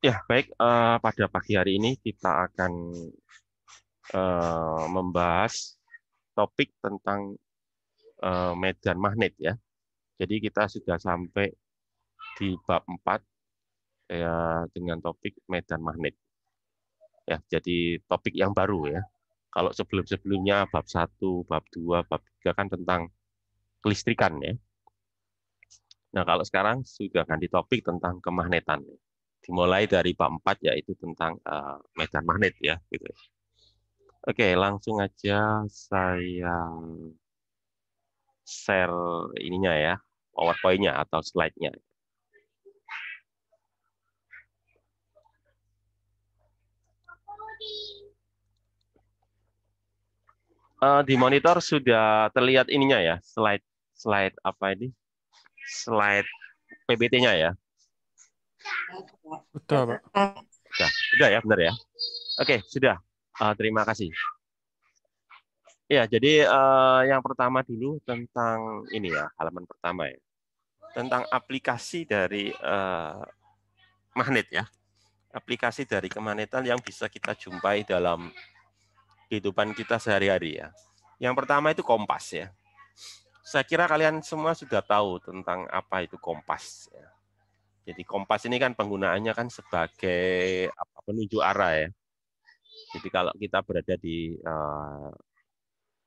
Ya, baik. Uh, pada pagi hari ini kita akan uh, membahas topik tentang uh, medan magnet ya. Jadi kita sudah sampai di bab 4 ya dengan topik medan magnet. Ya, jadi topik yang baru ya. Kalau sebelum-sebelumnya bab 1, bab 2, bab 3 kan tentang kelistrikan ya. Nah, kalau sekarang sudah ganti topik tentang kemagnetan dimulai dari bab 4 yaitu tentang uh, medan magnet ya gitu. Oke, langsung aja saya share ininya ya, PowerPoint-nya atau slide-nya. Uh, di monitor sudah terlihat ininya ya, slide slide apa ini? Slide PPT-nya ya. Betul, Pak. Sudah, sudah ya, benar ya. Oke, sudah. Uh, terima kasih. Ya, jadi uh, yang pertama dulu tentang ini ya, halaman pertama ya. Tentang aplikasi dari uh, magnet ya. Aplikasi dari kemagnetan yang bisa kita jumpai dalam kehidupan kita sehari-hari ya. Yang pertama itu kompas ya. Saya kira kalian semua sudah tahu tentang apa itu kompas ya jadi kompas ini kan penggunaannya kan sebagai apa, penunjuk arah ya. Jadi kalau kita berada di uh,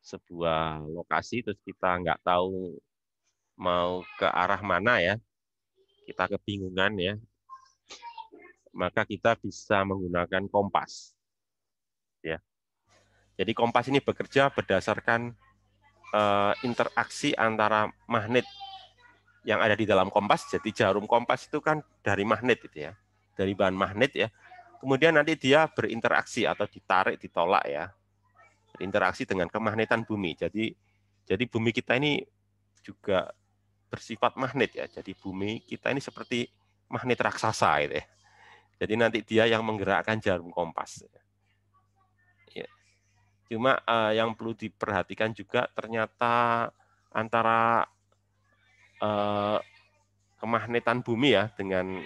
sebuah lokasi terus kita nggak tahu mau ke arah mana ya, kita kebingungan ya, maka kita bisa menggunakan kompas. Ya. Jadi kompas ini bekerja berdasarkan uh, interaksi antara magnet yang ada di dalam kompas. Jadi jarum kompas itu kan dari magnet itu ya, dari bahan magnet ya. Kemudian nanti dia berinteraksi atau ditarik, ditolak ya, berinteraksi dengan kemagnetan bumi. Jadi jadi bumi kita ini juga bersifat magnet ya. Jadi bumi kita ini seperti magnet raksasa itu ya. Jadi nanti dia yang menggerakkan jarum kompas. Ya. Cuma uh, yang perlu diperhatikan juga ternyata antara eh, kemagnetan bumi ya dengan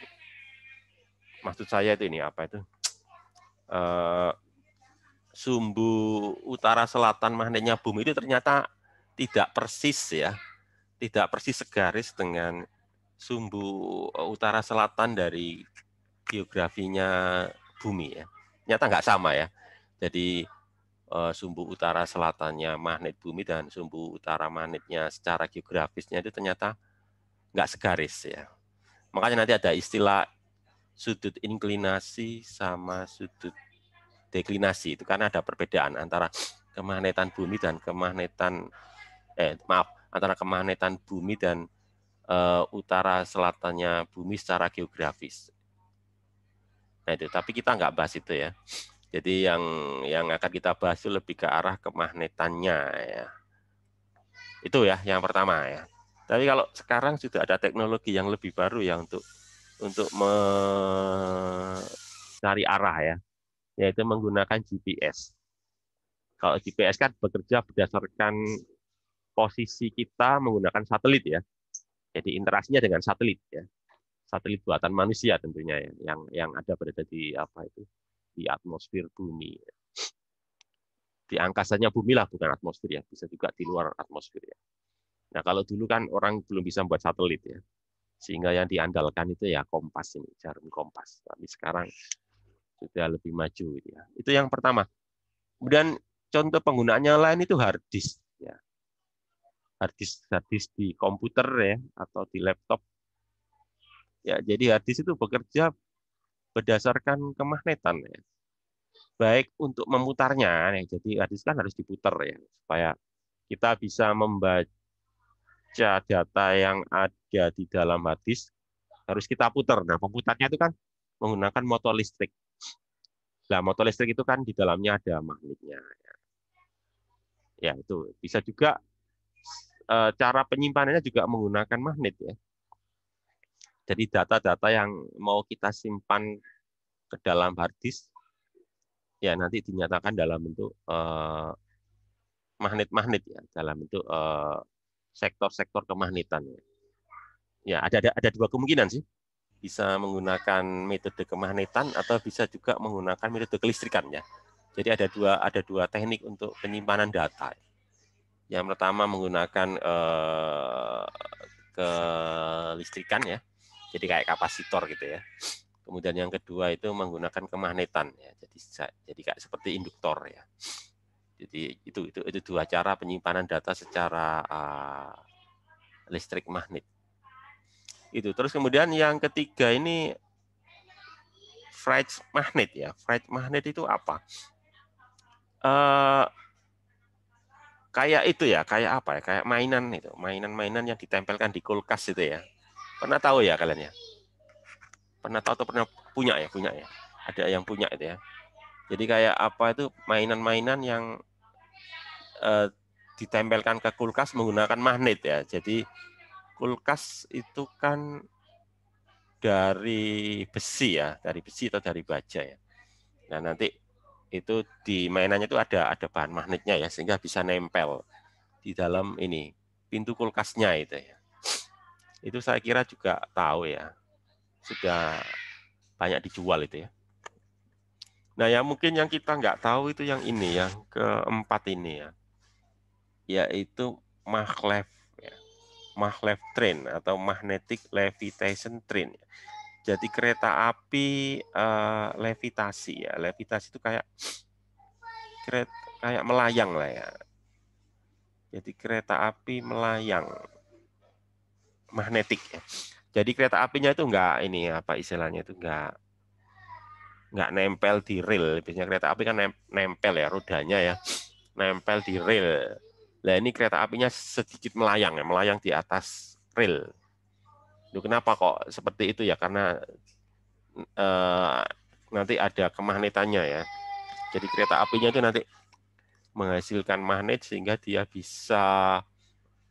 maksud saya itu ini apa itu eh, sumbu utara selatan magnetnya bumi itu ternyata tidak persis ya tidak persis segaris dengan sumbu utara selatan dari geografinya bumi ya ternyata nggak sama ya jadi eh, sumbu utara selatannya magnet bumi dan sumbu utara magnetnya secara geografisnya itu ternyata nggak segaris ya. Makanya nanti ada istilah sudut inklinasi sama sudut deklinasi itu karena ada perbedaan antara kemagnetan bumi dan kemagnetan eh maaf antara kemagnetan bumi dan uh, utara selatannya bumi secara geografis. Nah itu tapi kita nggak bahas itu ya. Jadi yang yang akan kita bahas itu lebih ke arah kemagnetannya ya. Itu ya yang pertama ya. Tapi kalau sekarang sudah ada teknologi yang lebih baru ya untuk untuk mencari arah ya, yaitu menggunakan GPS. Kalau GPS kan bekerja berdasarkan posisi kita menggunakan satelit ya. Jadi interaksinya dengan satelit ya. Satelit buatan manusia tentunya ya, yang yang ada berada di apa itu di atmosfer bumi. Di angkasanya bumi lah bukan atmosfer ya, bisa juga di luar atmosfer ya. Nah kalau dulu kan orang belum bisa membuat satelit ya, sehingga yang diandalkan itu ya kompas ini, jarum kompas. Tapi sekarang sudah lebih maju gitu ya. Itu yang pertama. Kemudian contoh penggunaannya lain itu hard disk ya. Hard disk, di komputer ya atau di laptop. Ya, jadi hard itu bekerja berdasarkan kemagnetan ya. Baik untuk memutarnya ya. Jadi hard kan harus diputar ya supaya kita bisa membaca baca data yang ada di dalam hadis harus kita putar. Nah, pemutarnya itu kan menggunakan motor listrik. Nah, motor listrik itu kan di dalamnya ada magnetnya. Ya, ya itu bisa juga eh, cara penyimpanannya juga menggunakan magnet ya. Jadi data-data yang mau kita simpan ke dalam harddisk ya nanti dinyatakan dalam bentuk eh, magnet-magnet uh, ya dalam bentuk uh, sektor-sektor kemahnitan. Ya, ada, ada ada dua kemungkinan sih. Bisa menggunakan metode kemahnitan atau bisa juga menggunakan metode kelistrikan ya. Jadi ada dua ada dua teknik untuk penyimpanan data. Yang pertama menggunakan eh, kelistrikan ya. Jadi kayak kapasitor gitu ya. Kemudian yang kedua itu menggunakan kemagnetan ya. Jadi jadi kayak seperti induktor ya. Jadi itu itu itu dua cara penyimpanan data secara uh, listrik magnet. Itu. Terus kemudian yang ketiga ini fridge magnet ya. fridge magnet itu apa? Uh, kayak itu ya, kayak apa ya? Kayak mainan itu, mainan-mainan yang ditempelkan di kulkas itu ya. Pernah tahu ya kalian ya? Pernah tahu atau pernah punya ya, punya ya. Ada yang punya itu ya. Jadi kayak apa itu mainan-mainan yang eh, ditempelkan ke kulkas menggunakan magnet ya. Jadi kulkas itu kan dari besi ya, dari besi atau dari baja ya. Nah nanti itu di mainannya itu ada ada bahan magnetnya ya sehingga bisa nempel di dalam ini pintu kulkasnya itu ya. Itu saya kira juga tahu ya. Sudah banyak dijual itu ya. Nah, yang mungkin yang kita nggak tahu itu yang ini yang keempat ini ya yaitu maglev ya. maglev train atau magnetic levitation train jadi kereta api uh, levitasi ya levitasi itu kayak kereta kayak melayang lah ya jadi kereta api melayang magnetik ya. jadi kereta apinya itu enggak ini apa istilahnya itu enggak nggak nempel di rel biasanya kereta api kan nempel ya rodanya ya nempel di rel Nah ini kereta apinya sedikit melayang ya, melayang di atas rel. Duh, kenapa kok seperti itu ya? Karena e, nanti ada kemagnetannya ya. Jadi kereta apinya itu nanti menghasilkan magnet sehingga dia bisa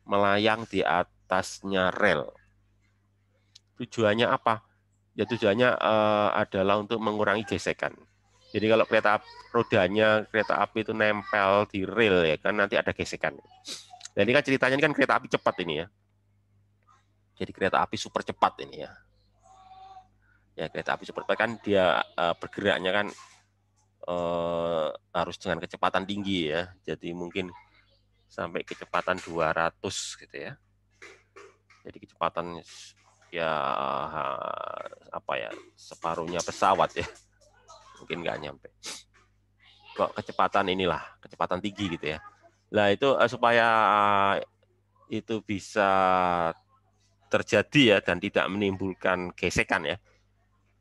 melayang di atasnya rel. Tujuannya apa? Ya tujuannya e, adalah untuk mengurangi gesekan. Jadi kalau kereta rodanya kereta api itu nempel di rel ya kan nanti ada gesekan. Dan ini kan ceritanya ini kan kereta api cepat ini ya. Jadi kereta api super cepat ini ya. Ya kereta api super cepat kan dia uh, bergeraknya kan uh, harus dengan kecepatan tinggi ya. Jadi mungkin sampai kecepatan 200 gitu ya. Jadi kecepatan ya apa ya separuhnya pesawat ya mungkin nggak nyampe kok kecepatan inilah kecepatan tinggi gitu ya lah itu eh, supaya eh, itu bisa terjadi ya dan tidak menimbulkan gesekan ya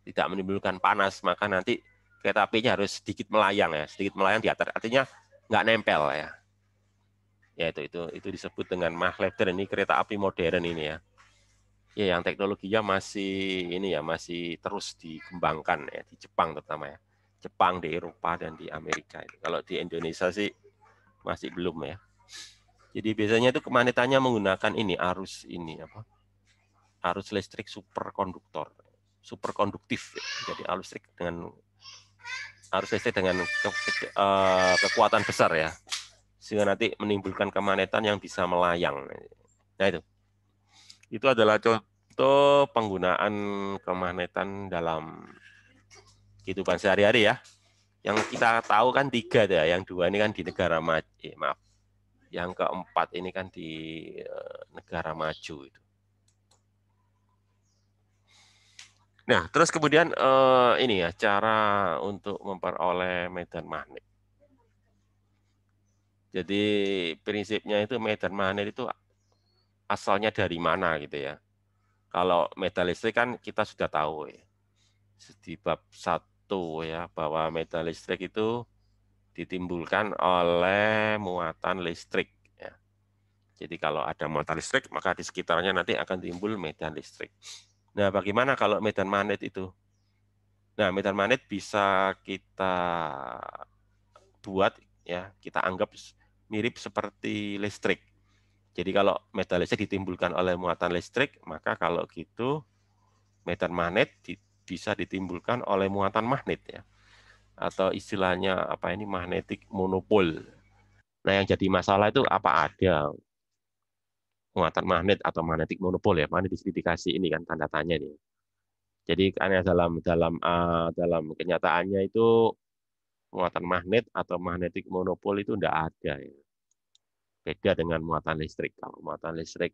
tidak menimbulkan panas maka nanti kereta apinya harus sedikit melayang ya sedikit melayang di atas artinya nggak nempel ya ya itu itu itu disebut dengan maglev dan ini kereta api modern ini ya ya yang teknologinya masih ini ya masih terus dikembangkan ya di Jepang terutama ya Jepang, di Eropa, dan di Amerika. Kalau di Indonesia sih masih belum ya. Jadi biasanya itu kemanetannya menggunakan ini arus ini apa? Arus listrik superkonduktor, superkonduktif. Jadi arus listrik dengan arus listrik dengan ke, ke, uh, kekuatan besar ya, sehingga nanti menimbulkan kemanetan yang bisa melayang. Nah itu, itu adalah contoh penggunaan kemanetan dalam kehidupan sehari-hari ya. Yang kita tahu kan tiga ya, yang dua ini kan di negara maju, eh, maaf, yang keempat ini kan di eh, negara maju itu. Nah, terus kemudian eh, ini ya cara untuk memperoleh medan magnet. Jadi prinsipnya itu medan magnet itu asalnya dari mana gitu ya. Kalau metal listrik kan kita sudah tahu ya. Di bab satu itu ya bahwa medan listrik itu ditimbulkan oleh muatan listrik ya. Jadi kalau ada muatan listrik maka di sekitarnya nanti akan timbul medan listrik. Nah, bagaimana kalau medan magnet itu? Nah, medan magnet bisa kita buat ya, kita anggap mirip seperti listrik. Jadi kalau medan listrik ditimbulkan oleh muatan listrik, maka kalau gitu medan magnet bisa ditimbulkan oleh muatan magnet ya atau istilahnya apa ini magnetik monopol. Nah yang jadi masalah itu apa ada muatan magnet atau magnetik monopol ya? Mana dikasih ini kan tanda tanya nih. Jadi karena dalam dalam eh, dalam kenyataannya itu muatan magnet atau magnetik monopol itu tidak ada ya. Beda dengan muatan listrik. Kalau muatan listrik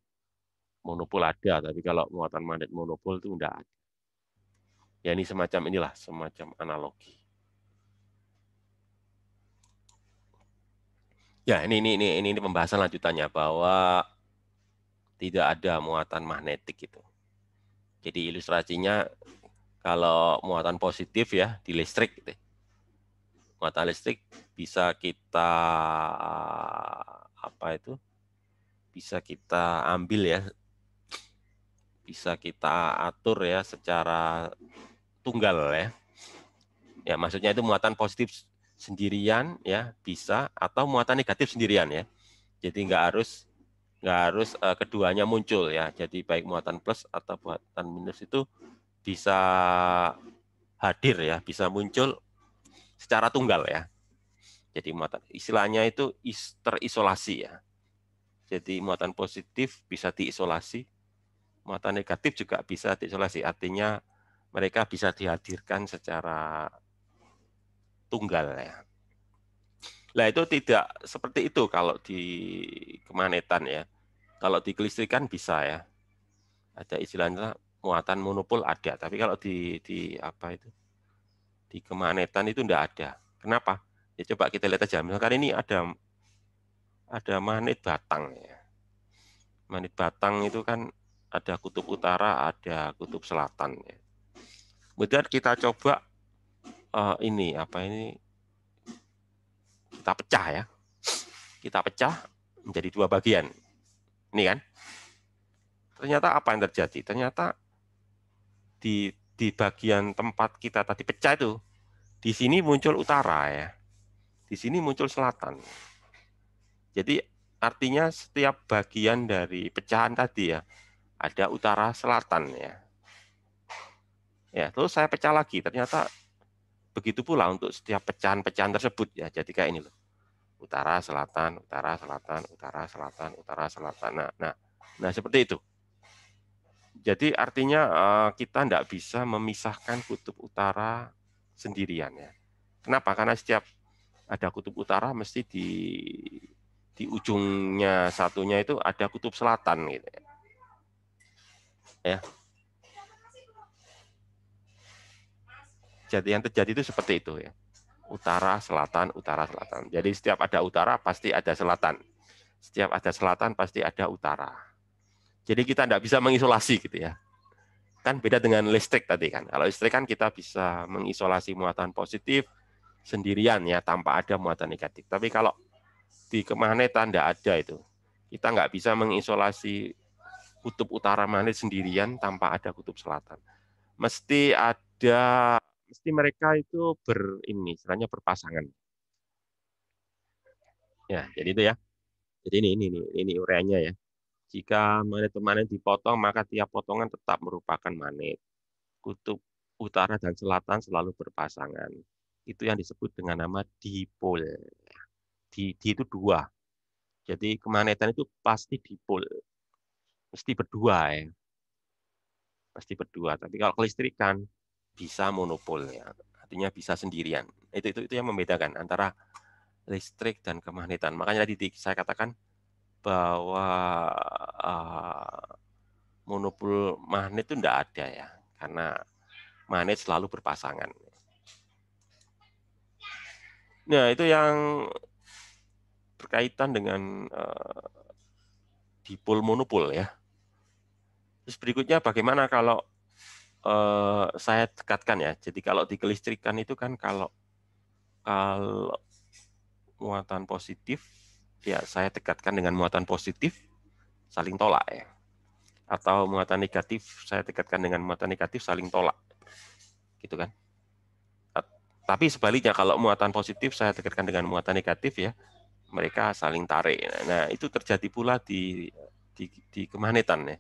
monopol ada, tapi kalau muatan magnet monopol itu tidak ada. Ya ini semacam inilah, semacam analogi. Ya, ini ini ini ini pembahasan lanjutannya bahwa tidak ada muatan magnetik itu. Jadi ilustrasinya kalau muatan positif ya di listrik gitu. Ya. Muatan listrik bisa kita apa itu? Bisa kita ambil ya. Bisa kita atur ya secara tunggal ya. Ya, maksudnya itu muatan positif sendirian ya bisa atau muatan negatif sendirian ya. Jadi nggak harus nggak harus uh, keduanya muncul ya. Jadi baik muatan plus atau muatan minus itu bisa hadir ya, bisa muncul secara tunggal ya. Jadi muatan istilahnya itu is, terisolasi ya. Jadi muatan positif bisa diisolasi, muatan negatif juga bisa diisolasi. Artinya mereka bisa dihadirkan secara tunggal ya. Nah itu tidak seperti itu kalau di kemanetan ya. Kalau di kelistrikan bisa ya. Ada istilahnya muatan monopol ada, tapi kalau di di apa itu di kemanetan itu tidak ada. Kenapa? Ya coba kita lihat aja. Misalkan ini ada ada magnet batang ya. Magnet batang itu kan ada kutub utara, ada kutub selatan ya Kemudian kita coba uh, ini apa ini kita pecah ya. Kita pecah menjadi dua bagian. Ini kan. Ternyata apa yang terjadi? Ternyata di di bagian tempat kita tadi pecah itu di sini muncul utara ya. Di sini muncul selatan. Jadi artinya setiap bagian dari pecahan tadi ya ada utara selatan ya. Ya, terus saya pecah lagi. Ternyata begitu pula untuk setiap pecahan-pecahan tersebut ya. Jadi kayak ini loh. Utara, selatan, utara, selatan, utara, selatan, utara, selatan. Nah, nah, nah seperti itu. Jadi artinya eh, kita tidak bisa memisahkan kutub utara sendirian ya. Kenapa? Karena setiap ada kutub utara mesti di di ujungnya satunya itu ada kutub selatan gitu ya. Ya, terjadi yang terjadi itu seperti itu ya. Utara, selatan, utara, selatan. Jadi setiap ada utara pasti ada selatan. Setiap ada selatan pasti ada utara. Jadi kita tidak bisa mengisolasi gitu ya. Kan beda dengan listrik tadi kan. Kalau listrik kan kita bisa mengisolasi muatan positif sendirian ya tanpa ada muatan negatif. Tapi kalau di kemagnetan tidak ada itu. Kita nggak bisa mengisolasi kutub utara magnet sendirian tanpa ada kutub selatan. Mesti ada pasti mereka itu ber ini istilahnya berpasangan. Ya, jadi itu ya. Jadi ini ini ini, ini ureanya ya. Jika manet manit dipotong, maka tiap potongan tetap merupakan manet. Kutub utara dan selatan selalu berpasangan. Itu yang disebut dengan nama dipol. Di, di itu dua. Jadi kemanetan itu pasti dipol. Mesti berdua ya. Pasti berdua. Tapi kalau kelistrikan, bisa monopol ya artinya bisa sendirian itu itu itu yang membedakan antara listrik dan kemagnetan makanya tadi saya katakan bahwa uh, monopol magnet itu tidak ada ya karena magnet selalu berpasangan nah itu yang berkaitan dengan uh, dipol monopol ya terus berikutnya bagaimana kalau eh, saya dekatkan ya. Jadi kalau dikelistrikan itu kan kalau kalau muatan positif ya saya dekatkan dengan muatan positif saling tolak ya. Atau muatan negatif saya dekatkan dengan muatan negatif saling tolak. Gitu kan. Tapi sebaliknya kalau muatan positif saya dekatkan dengan muatan negatif ya, mereka saling tarik. Nah, itu terjadi pula di di, di kemanetan ya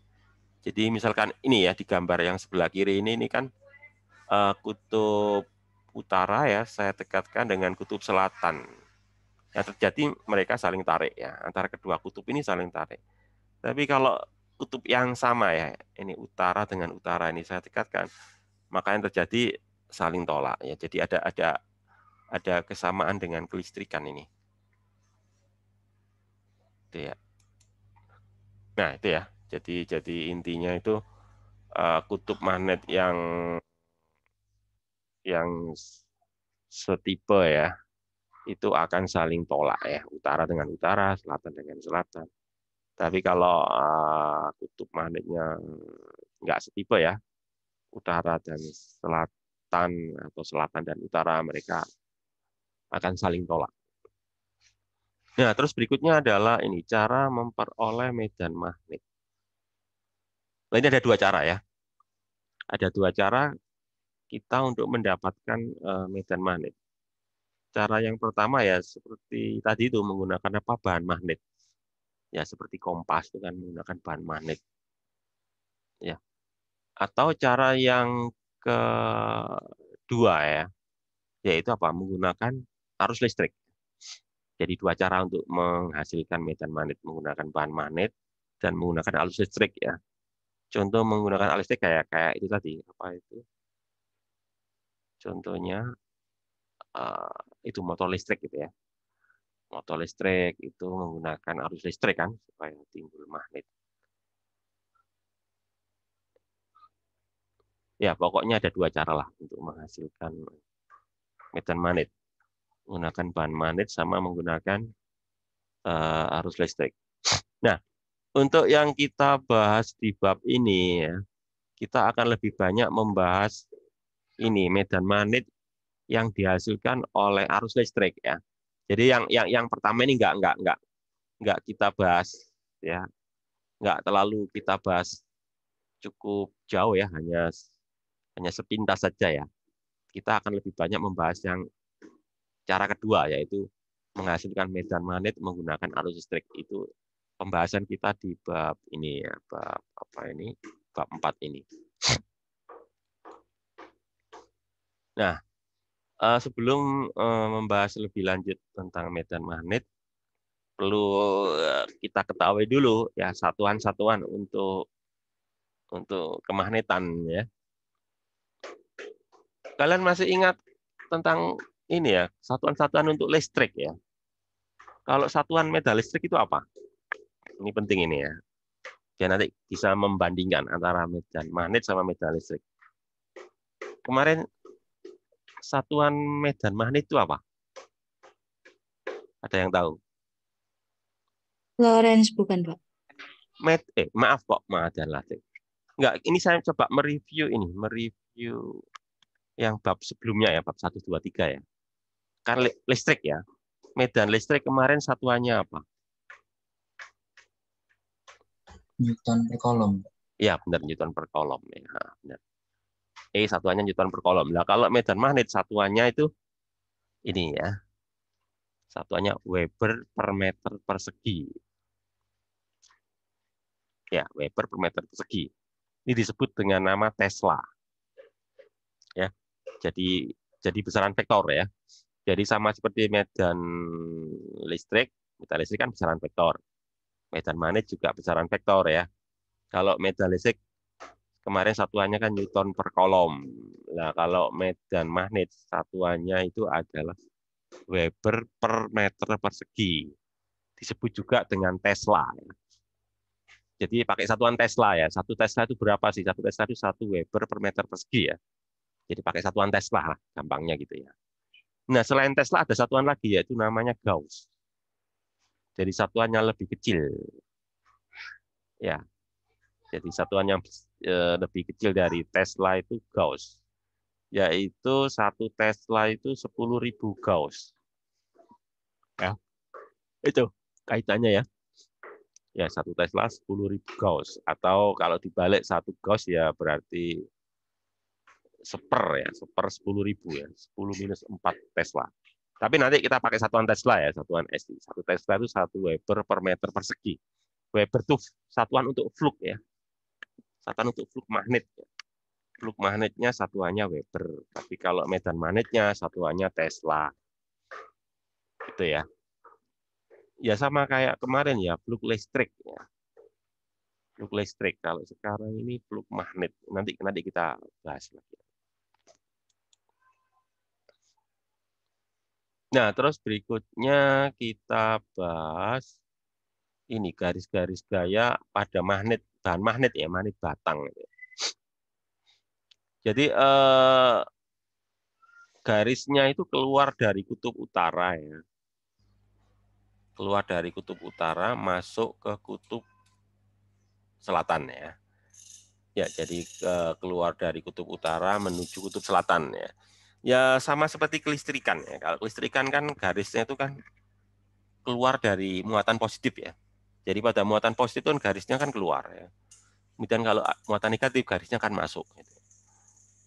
jadi misalkan ini ya di gambar yang sebelah kiri ini ini kan uh, kutub utara ya saya dekatkan dengan kutub selatan. Yang terjadi mereka saling tarik ya antara kedua kutub ini saling tarik. Tapi kalau kutub yang sama ya ini utara dengan utara ini saya dekatkan maka yang terjadi saling tolak ya. Jadi ada ada ada kesamaan dengan kelistrikan ini. Itu ya. Nah, itu ya. Jadi jadi intinya itu uh, kutub magnet yang yang setipe ya itu akan saling tolak ya utara dengan utara selatan dengan selatan tapi kalau uh, kutub magnetnya nggak setipe ya utara dan selatan atau selatan dan utara mereka akan saling tolak nah terus berikutnya adalah ini cara memperoleh medan magnet Nah, ini ada dua cara ya. Ada dua cara kita untuk mendapatkan eh, medan magnet. Cara yang pertama ya seperti tadi itu menggunakan apa bahan magnet. Ya seperti kompas itu kan menggunakan bahan magnet. Ya. Atau cara yang kedua ya yaitu apa menggunakan arus listrik. Jadi dua cara untuk menghasilkan medan magnet menggunakan bahan magnet dan menggunakan arus listrik ya contoh menggunakan alis kayak kayak itu tadi apa itu contohnya uh, itu motor listrik gitu ya motor listrik itu menggunakan arus listrik kan supaya timbul magnet ya pokoknya ada dua cara lah untuk menghasilkan metan magnet menggunakan bahan magnet sama menggunakan uh, arus listrik nah untuk yang kita bahas di bab ini, ya, kita akan lebih banyak membahas ini medan magnet yang dihasilkan oleh arus listrik ya. Jadi yang yang yang pertama ini enggak enggak enggak enggak kita bahas ya. Enggak terlalu kita bahas cukup jauh ya, hanya hanya sepintas saja ya. Kita akan lebih banyak membahas yang cara kedua yaitu menghasilkan medan magnet menggunakan arus listrik itu pembahasan kita di bab ini ya, bab apa ini? Bab 4 ini. Nah, eh, sebelum eh, membahas lebih lanjut tentang medan magnet, perlu eh, kita ketahui dulu ya satuan-satuan untuk untuk kemagnetan ya. Kalian masih ingat tentang ini ya, satuan-satuan untuk listrik ya. Kalau satuan medan listrik itu apa? Ini penting ini ya. Dia nanti bisa membandingkan antara medan magnet sama medan listrik. Kemarin satuan medan magnet itu apa? Ada yang tahu? Lorens bukan, Pak. Med, eh, maaf kok, medan listrik. Enggak, ini saya coba mereview ini, mereview yang bab sebelumnya ya, bab 1, 2, 3 ya. Kan listrik ya. Medan listrik kemarin satuannya apa? Newton per kolom. Iya benar Newton per kolom ya. Benar. E satuannya Newton per kolom. Nah kalau medan magnet satuannya itu ini ya. Satuannya Weber per meter persegi. Ya, Weber per meter persegi. Ini disebut dengan nama Tesla. Ya. Jadi jadi besaran vektor ya. Jadi sama seperti medan listrik, medan listrik kan besaran vektor medan magnet juga besaran vektor ya. Kalau medan listrik kemarin satuannya kan newton per kolom. Nah, kalau medan magnet satuannya itu adalah Weber per meter persegi. Disebut juga dengan Tesla. Jadi pakai satuan Tesla ya. Satu Tesla itu berapa sih? Satu Tesla itu satu Weber per meter persegi ya. Jadi pakai satuan Tesla lah, gampangnya gitu ya. Nah, selain Tesla ada satuan lagi yaitu namanya Gauss. Jadi satuannya lebih kecil. Ya. Jadi satuan yang eh, lebih kecil dari Tesla itu Gauss. Yaitu satu Tesla itu 10.000 Gauss. Ya. Itu kaitannya ya. Ya, satu Tesla 10.000 Gauss atau kalau dibalik satu Gauss ya berarti seper ya, seper 10.000 ya, 10 minus 4 Tesla. Tapi nanti kita pakai satuan Tesla ya, satuan SI. Satu Tesla itu satu Weber per meter persegi. Weber itu satuan untuk fluk ya. Satuan untuk fluk magnet. Ya. Fluk magnetnya satuannya Weber. Tapi kalau medan magnetnya satuannya Tesla. Gitu ya. Ya sama kayak kemarin ya, fluk listrik ya. Fluk listrik. Kalau sekarang ini fluk magnet. Nanti nanti kita bahas lagi. Nah, terus berikutnya kita bahas ini garis-garis gaya pada magnet, bahan magnet ya, magnet batang. Jadi eh, garisnya itu keluar dari kutub utara ya. Keluar dari kutub utara masuk ke kutub selatan ya. Ya, jadi eh, keluar dari kutub utara menuju kutub selatan ya. Ya sama seperti kelistrikan ya. Kalau kelistrikan kan garisnya itu kan keluar dari muatan positif ya. Jadi pada muatan positif kan garisnya kan keluar ya. Kemudian kalau muatan negatif garisnya kan masuk. Gitu.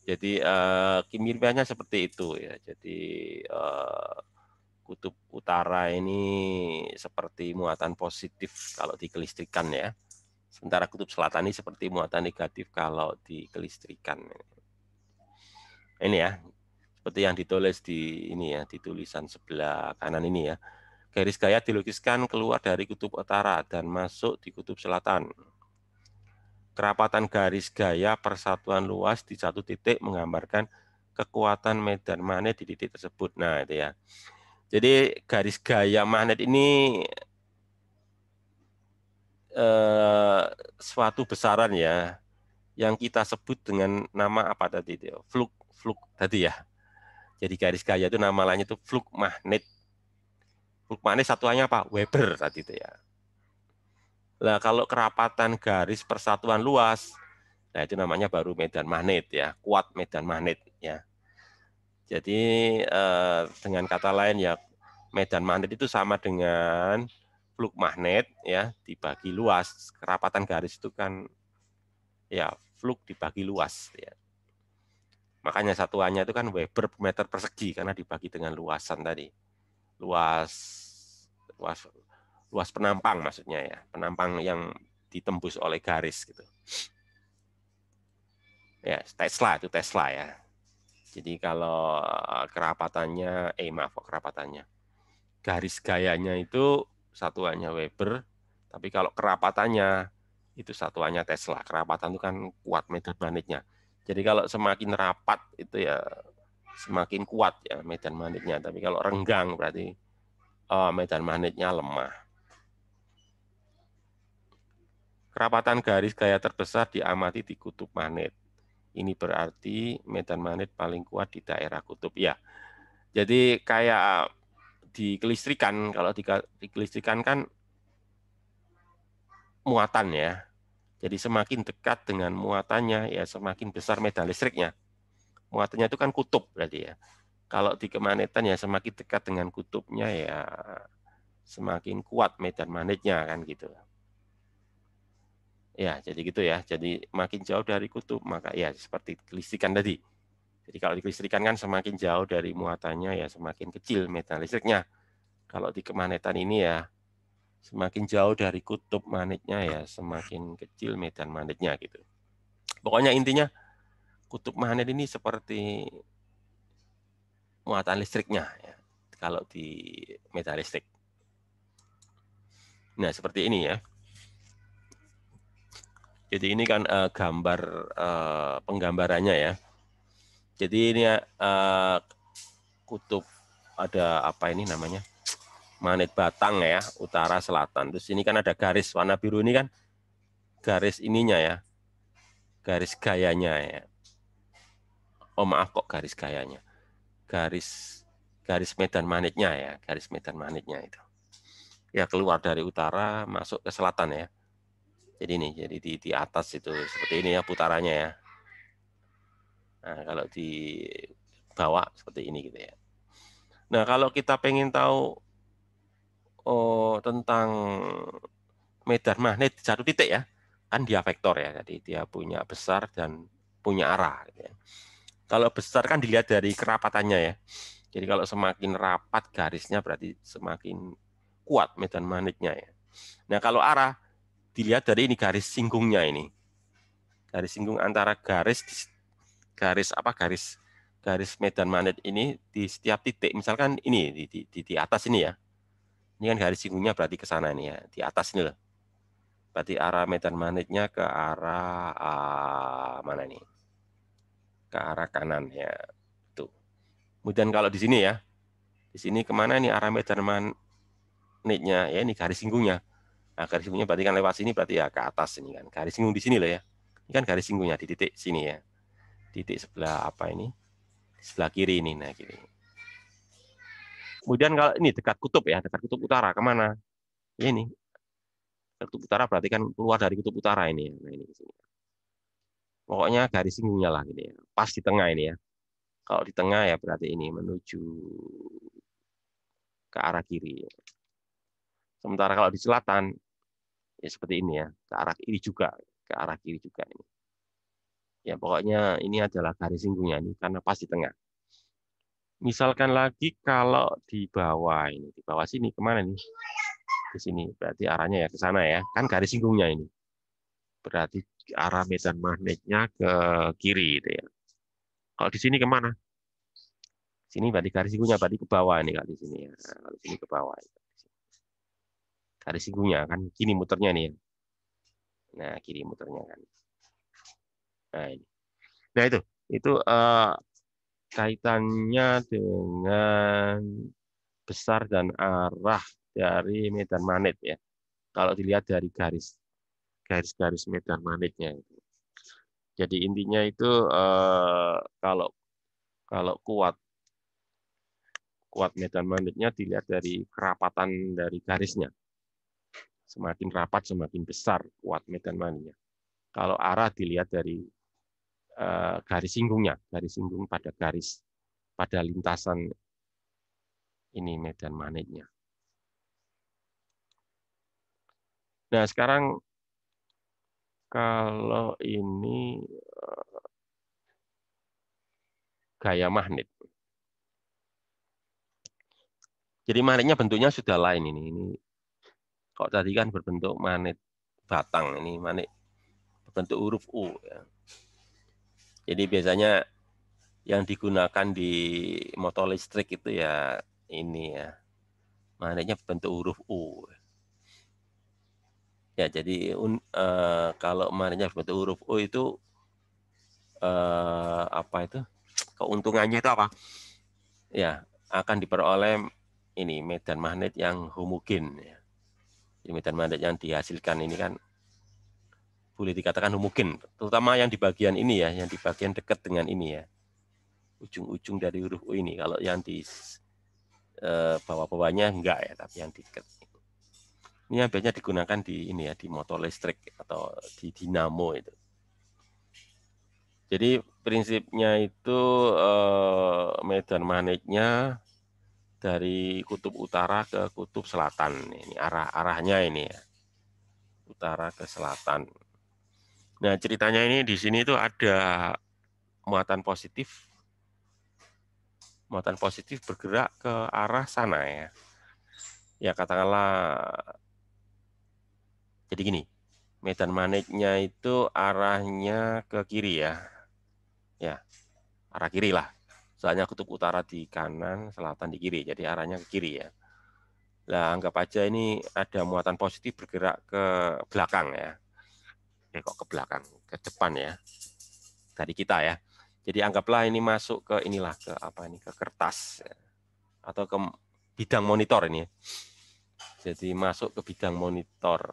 Jadi uh, eh, kimirnya seperti itu ya. Jadi uh, kutub utara ini seperti muatan positif kalau dikelistrikan ya. Sementara kutub selatan ini seperti muatan negatif kalau dikelistrikan. Ini ya, seperti yang ditulis di ini ya di tulisan sebelah kanan ini ya garis gaya dilukiskan keluar dari kutub utara dan masuk di kutub selatan kerapatan garis gaya persatuan luas di satu titik menggambarkan kekuatan medan magnet di titik tersebut. Nah, itu ya. Jadi garis gaya magnet ini eh, suatu besaran ya yang kita sebut dengan nama apa tadi itu? Fluk fluk tadi ya. Jadi garis gaya itu namanya itu fluk magnet. Fluk magnet satuannya apa? Weber tadi itu ya. Nah, kalau kerapatan garis persatuan luas, nah itu namanya baru medan magnet ya, kuat medan magnet ya. Jadi eh, dengan kata lain ya medan magnet itu sama dengan fluk magnet ya dibagi luas kerapatan garis itu kan ya fluk dibagi luas ya Makanya satuannya itu kan Weber meter persegi karena dibagi dengan luasan tadi. Luas luas luas penampang maksudnya ya, penampang yang ditembus oleh garis gitu. Ya, Tesla itu Tesla ya. Jadi kalau eh, kerapatannya eh maaf kok kerapatannya. Garis gayanya itu satuannya Weber, tapi kalau kerapatannya itu satuannya Tesla. Kerapatan itu kan kuat meter magnetnya jadi kalau semakin rapat itu ya semakin kuat ya medan magnetnya. Tapi kalau renggang berarti oh, medan magnetnya lemah. Kerapatan garis gaya terbesar diamati di kutub magnet. Ini berarti medan magnet paling kuat di daerah kutub ya. Jadi kayak eh, di kelistrikan, kalau di kelistrikan kan muatan ya, jadi semakin dekat dengan muatannya ya semakin besar medan listriknya. Muatannya itu kan kutub berarti ya. Kalau di kemanetan ya semakin dekat dengan kutubnya ya semakin kuat medan magnetnya kan gitu. Ya, jadi gitu ya. Jadi makin jauh dari kutub maka ya seperti kelistrikan tadi. Jadi kalau dikelistrikan kan semakin jauh dari muatannya ya semakin kecil medan listriknya. Kalau di kemanetan ini ya semakin jauh dari kutub magnetnya ya semakin kecil medan magnetnya gitu. Pokoknya intinya kutub magnet ini seperti muatan listriknya ya, kalau di medan listrik. Nah seperti ini ya. Jadi ini kan uh, gambar uh, penggambarannya ya. Jadi ini uh, kutub ada apa ini namanya? Manet Batang ya, utara selatan. Terus ini kan ada garis warna biru ini kan garis ininya ya. Garis gayanya ya. Oh maaf kok garis gayanya. Garis garis medan magnetnya ya, garis medan magnetnya itu. Ya keluar dari utara masuk ke selatan ya. Jadi ini jadi di di atas itu seperti ini ya putarannya ya. Nah, kalau di bawah seperti ini gitu ya. Nah, kalau kita pengen tahu oh, tentang medan magnet di satu titik ya kan dia vektor ya jadi dia punya besar dan punya arah gitu ya. kalau besar kan dilihat dari kerapatannya ya jadi kalau semakin rapat garisnya berarti semakin kuat medan magnetnya ya nah kalau arah dilihat dari ini garis singgungnya ini garis singgung antara garis garis apa garis garis medan magnet ini di setiap titik misalkan ini di, di, di atas ini ya ini kan garis singgungnya berarti ke sana nih ya, di atas ini loh. Berarti arah medan magnetnya ke arah uh, mana nih? Ke arah kanan ya. Tuh. Kemudian kalau di sini ya, di sini kemana nih arah medan magnetnya? Ya ini garis singgungnya. Nah, garis singgungnya berarti kan lewat sini berarti ya ke atas ini kan. Garis singgung di sini loh ya. Ini kan garis singgungnya di titik sini ya. Titik sebelah apa ini? Sebelah kiri ini nah kiri. Kemudian kalau ini dekat kutub ya, dekat kutub utara kemana? ini kutub utara berarti kan keluar dari kutub utara ini. Ya. Nah ini sini. Pokoknya garis singgungnya lah gitu ya. Pas di tengah ini ya. Kalau di tengah ya berarti ini menuju ke arah kiri. Sementara kalau di selatan ya seperti ini ya, ke arah kiri juga, ke arah kiri juga ini. Ya pokoknya ini adalah garis singgungnya ini karena pas di tengah misalkan lagi kalau di bawah ini, di bawah sini kemana nih? Di sini, berarti arahnya ya ke sana ya. Kan garis singgungnya ini. Berarti arah medan magnetnya ke kiri itu ya. Kalau di sini kemana? Di Sini berarti garis singgungnya berarti ke bawah ini kalau di sini ya. Kalau di sini ke bawah. Ini. Garis singgungnya kan kini muternya nih ya. Nah, kiri muternya kan. Nah, ini. Nah, itu. Itu uh, kaitannya dengan besar dan arah dari medan magnet ya. Kalau dilihat dari garis garis-garis medan magnetnya Jadi intinya itu eh, kalau kalau kuat kuat medan magnetnya dilihat dari kerapatan dari garisnya. Semakin rapat semakin besar kuat medan magnetnya. Kalau arah dilihat dari Eh, garis singgungnya, garis singgung pada garis pada lintasan ini medan magnetnya. Nah, sekarang kalau ini eh, gaya magnet. Jadi magnetnya bentuknya sudah lain ini. Ini kalau tadi kan berbentuk magnet batang ini magnet berbentuk huruf U ya. Jadi biasanya yang digunakan di motor listrik itu ya ini ya. magnetnya bentuk huruf U. Ya, jadi un, uh, kalau magnetnya bentuk huruf U itu uh, apa itu? Keuntungannya itu apa? Ya, akan diperoleh ini medan magnet yang homogen ya. medan magnet yang dihasilkan ini kan boleh dikatakan mungkin terutama yang di bagian ini ya, yang di bagian dekat dengan ini ya. Ujung-ujung dari huruf U ini. Kalau yang di eh, bawah-bawahnya enggak ya, tapi yang dekat. Ini yang biasanya digunakan di ini ya, di motor listrik atau di dinamo itu. Jadi prinsipnya itu eh, medan magnetnya dari kutub utara ke kutub selatan. Ini arah arahnya ini ya. Utara ke selatan. Nah, ceritanya ini di sini itu ada muatan positif. Muatan positif bergerak ke arah sana ya. Ya, katakanlah jadi gini. Medan magnetnya itu arahnya ke kiri ya. Ya. Arah kiri lah. Soalnya kutub utara di kanan, selatan di kiri. Jadi arahnya ke kiri ya. Lah anggap aja ini ada muatan positif bergerak ke belakang ya eh kok ke belakang, ke depan ya. tadi kita ya. Jadi anggaplah ini masuk ke inilah ke apa ini ke kertas ya. atau ke bidang monitor ini. Ya. Jadi masuk ke bidang monitor.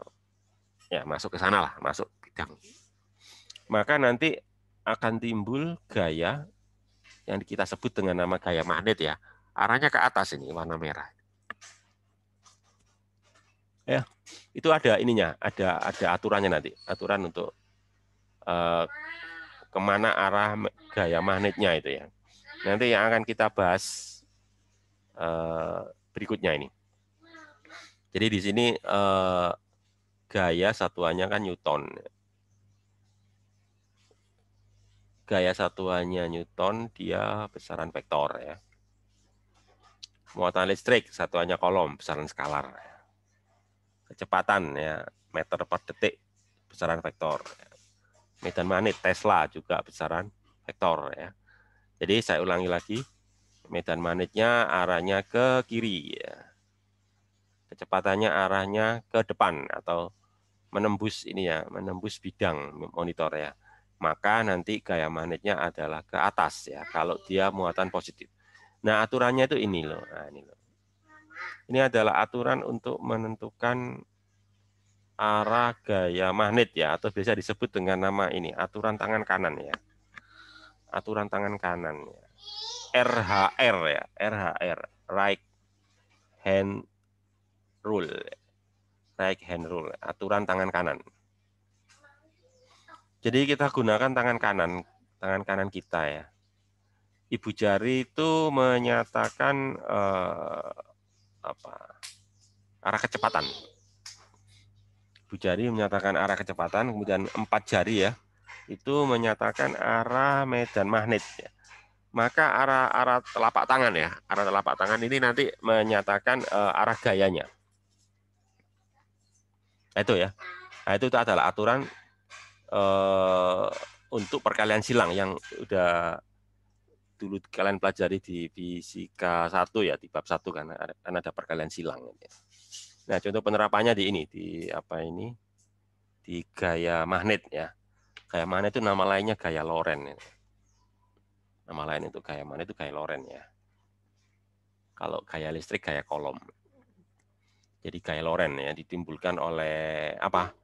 Ya, masuk ke sana lah, masuk bidang. Maka nanti akan timbul gaya yang kita sebut dengan nama gaya magnet ya. Arahnya ke atas ini warna merah. itu ada ininya, ada ada aturannya nanti, aturan untuk eh, kemana arah gaya magnetnya itu ya. Nanti yang akan kita bahas eh, berikutnya ini. Jadi di sini eh, gaya satuannya kan newton. Gaya satuannya newton, dia besaran vektor ya. Muatan listrik satuannya kolom, besaran skalar kecepatan ya meter per detik besaran vektor. Medan magnet Tesla juga besaran vektor ya. Jadi saya ulangi lagi medan magnetnya arahnya ke kiri ya. Kecepatannya arahnya ke depan atau menembus ini ya, menembus bidang monitor ya. Maka nanti gaya magnetnya adalah ke atas ya kalau dia muatan positif. Nah, aturannya itu ini loh. Nah, ini loh. Ini adalah aturan untuk menentukan arah gaya magnet ya atau biasa disebut dengan nama ini aturan tangan kanan ya. Aturan tangan kanan ya. RHR ya, RHR, right hand rule. Ya. Right hand rule, aturan tangan kanan. Jadi kita gunakan tangan kanan, tangan kanan kita ya. Ibu jari itu menyatakan eh, apa arah kecepatan. jari menyatakan arah kecepatan, kemudian empat jari ya itu menyatakan arah medan magnet. Maka arah arah telapak tangan ya, arah telapak tangan ini nanti menyatakan uh, arah gayanya. Itu ya. Nah, itu, itu adalah aturan uh, untuk perkalian silang yang udah dulu kalian pelajari di fisika 1 ya di bab 1 kan, karena kan ada perkalian silang. Nah, contoh penerapannya di ini, di apa ini? Di gaya magnet ya. Gaya magnet itu nama lainnya gaya Loren. Nama lain itu gaya magnet itu gaya Loren ya. Kalau gaya listrik gaya kolom. Jadi gaya Loren ya ditimbulkan oleh apa?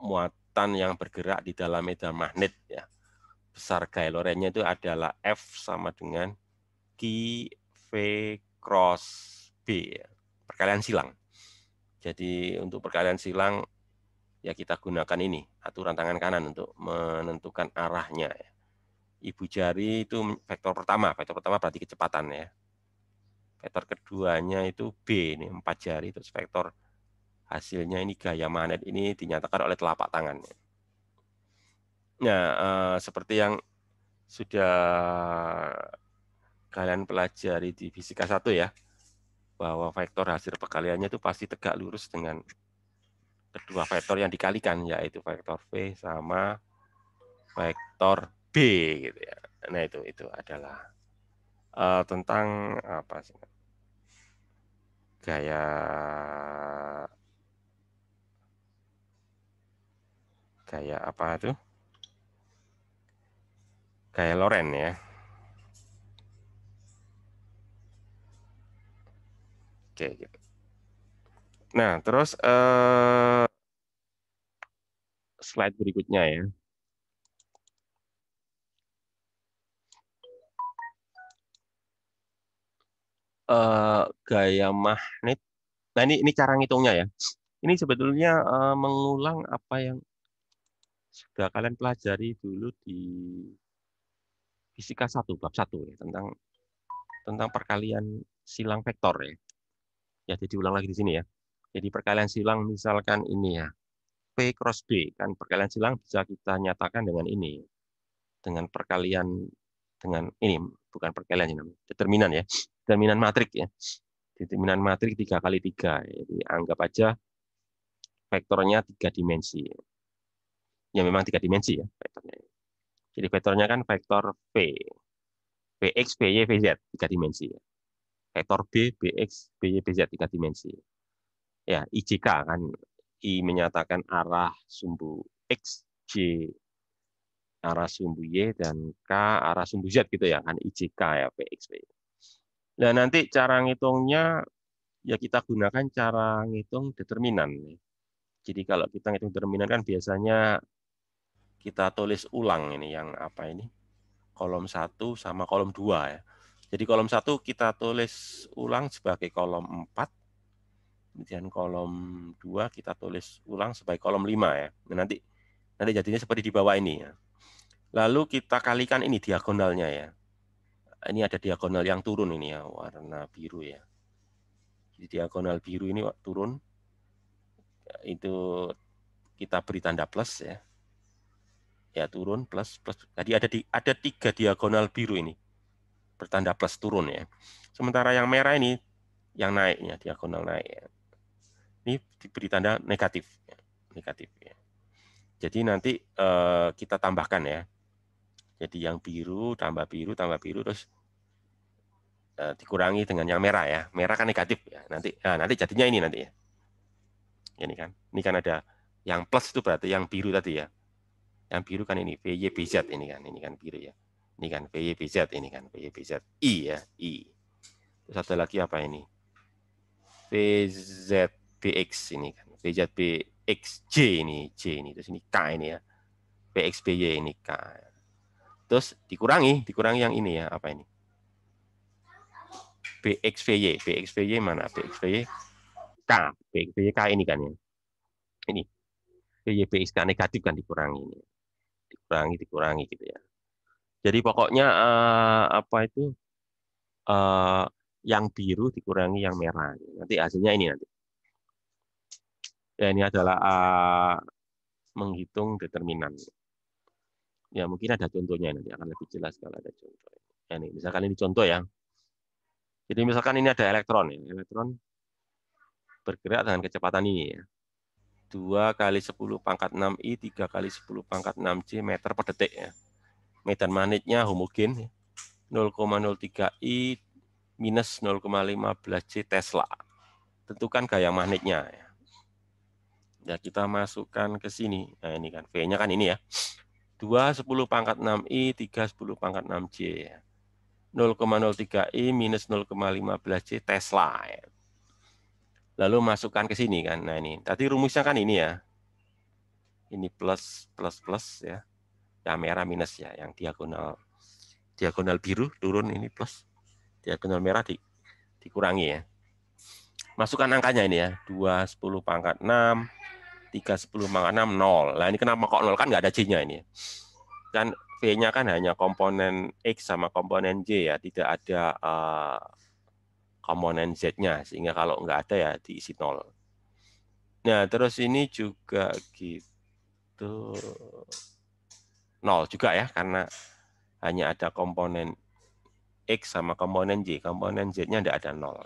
muatan yang bergerak di dalam medan magnet ya besar gaya lorentz itu adalah F sama dengan Q V cross B perkalian silang. Jadi untuk perkalian silang ya kita gunakan ini aturan tangan kanan untuk menentukan arahnya. Ibu jari itu vektor pertama, vektor pertama berarti kecepatan ya. Vektor keduanya itu B ini empat jari terus vektor hasilnya ini gaya magnet ini dinyatakan oleh telapak tangannya. Ya uh, seperti yang sudah kalian pelajari di fisika satu ya, bahwa vektor hasil perkaliannya itu pasti tegak lurus dengan kedua vektor yang dikalikan yaitu vektor V sama vektor B gitu ya. Nah, itu itu adalah uh, tentang apa sih? Gaya gaya apa tuh? kayak Loren ya. Oke gitu. Nah, terus eh, slide berikutnya ya. Uh, gaya magnet. Nah ini ini cara ngitungnya ya. Ini sebetulnya uh, mengulang apa yang sudah kalian pelajari dulu di Fisika 1 bab 1 ya tentang tentang perkalian silang vektor ya. Ya, jadi ulang lagi di sini ya. Jadi perkalian silang misalkan ini ya. P cross B kan perkalian silang bisa kita nyatakan dengan ini. Dengan perkalian dengan ini bukan perkalian ini determinan ya. Determinan matriks ya. Determinan matriks 3 kali 3. Jadi anggap aja vektornya tiga dimensi. Ya memang tiga dimensi ya vektornya. Ya. Jadi vektornya kan vektor V. Bx, By, Vz, tiga dimensi. Vektor B, Bx, By, Vz, tiga dimensi. Ya, IJK kan. I menyatakan arah sumbu X, J arah sumbu Y, dan K arah sumbu Z gitu ya. Kan IJK ya, Bx, By. Nah, nanti cara ngitungnya ya kita gunakan cara ngitung determinan. Jadi kalau kita ngitung determinan kan biasanya kita tulis ulang ini yang apa ini kolom 1 sama kolom 2 ya. Jadi kolom 1 kita tulis ulang sebagai kolom 4. Kemudian kolom 2 kita tulis ulang sebagai kolom 5 ya. Nah, nanti nanti jadinya seperti di bawah ini ya. Lalu kita kalikan ini diagonalnya ya. Ini ada diagonal yang turun ini ya, warna biru ya. Jadi diagonal biru ini turun. Itu kita beri tanda plus ya ya turun plus plus tadi ada di ada tiga diagonal biru ini bertanda plus turun ya sementara yang merah ini yang naiknya diagonal naik ya. ini diberi tanda negatif ya. negatif ya jadi nanti eh, kita tambahkan ya jadi yang biru tambah biru tambah biru terus eh, dikurangi dengan yang merah ya merah kan negatif ya nanti nah, nanti jadinya ini nanti ya ini kan ini kan ada yang plus itu berarti yang biru tadi ya yang biru kan ini VY BZ ini kan, ini kan biru ya. Ini kan VY BZ, ini kan VY BZ. I ya, I. Terus ada lagi apa ini? VZBX ini kan. VZBXJ ini, J ini. Terus ini K ini ya. PXBY ini K. Terus dikurangi, dikurangi yang ini ya, apa ini? BXVY, BXVY mana? BXVY K, BXVY K ini kan ya. Ini. VYBX BXK negatif kan dikurangi ini dikurangi dikurangi gitu ya jadi pokoknya uh, apa itu uh, yang biru dikurangi yang merah nanti hasilnya ini nanti ya ini adalah uh, menghitung determinan ya mungkin ada contohnya nanti akan lebih jelas kalau ada contoh ya, ini misalkan ini contoh ya jadi misalkan ini ada elektron ya elektron bergerak dengan kecepatan ini ya 2 kali 10 pangkat 6I, 3 kali 10 pangkat 6J meter per detik. Ya. Medan magnetnya homogen, 0,03I ya. minus 0,15J Tesla. Tentukan gaya magnetnya. Ya. ya kita masukkan ke sini. Nah ini kan, V-nya kan ini ya. 2 10 pangkat 6I, 3 10 pangkat 6J. Ya. 0,03I minus 0,15J Tesla. Ya lalu masukkan ke sini kan. Nah ini, tadi rumusnya kan ini ya. Ini plus, plus, plus ya. Yang merah minus ya, yang diagonal diagonal biru turun ini plus. Diagonal merah di, dikurangi ya. Masukkan angkanya ini ya. 2, 10 pangkat 6, 3, 10 pangkat 6, 0. Nah ini kenapa kok 0 kan nggak ada C-nya ini. Dan ya. V-nya kan hanya komponen X sama komponen j ya. Tidak ada uh, komponen Z-nya. Sehingga kalau nggak ada ya diisi nol. Nah, terus ini juga gitu. Nol juga ya, karena hanya ada komponen X sama komponen Y. Komponen Z-nya tidak ada nol.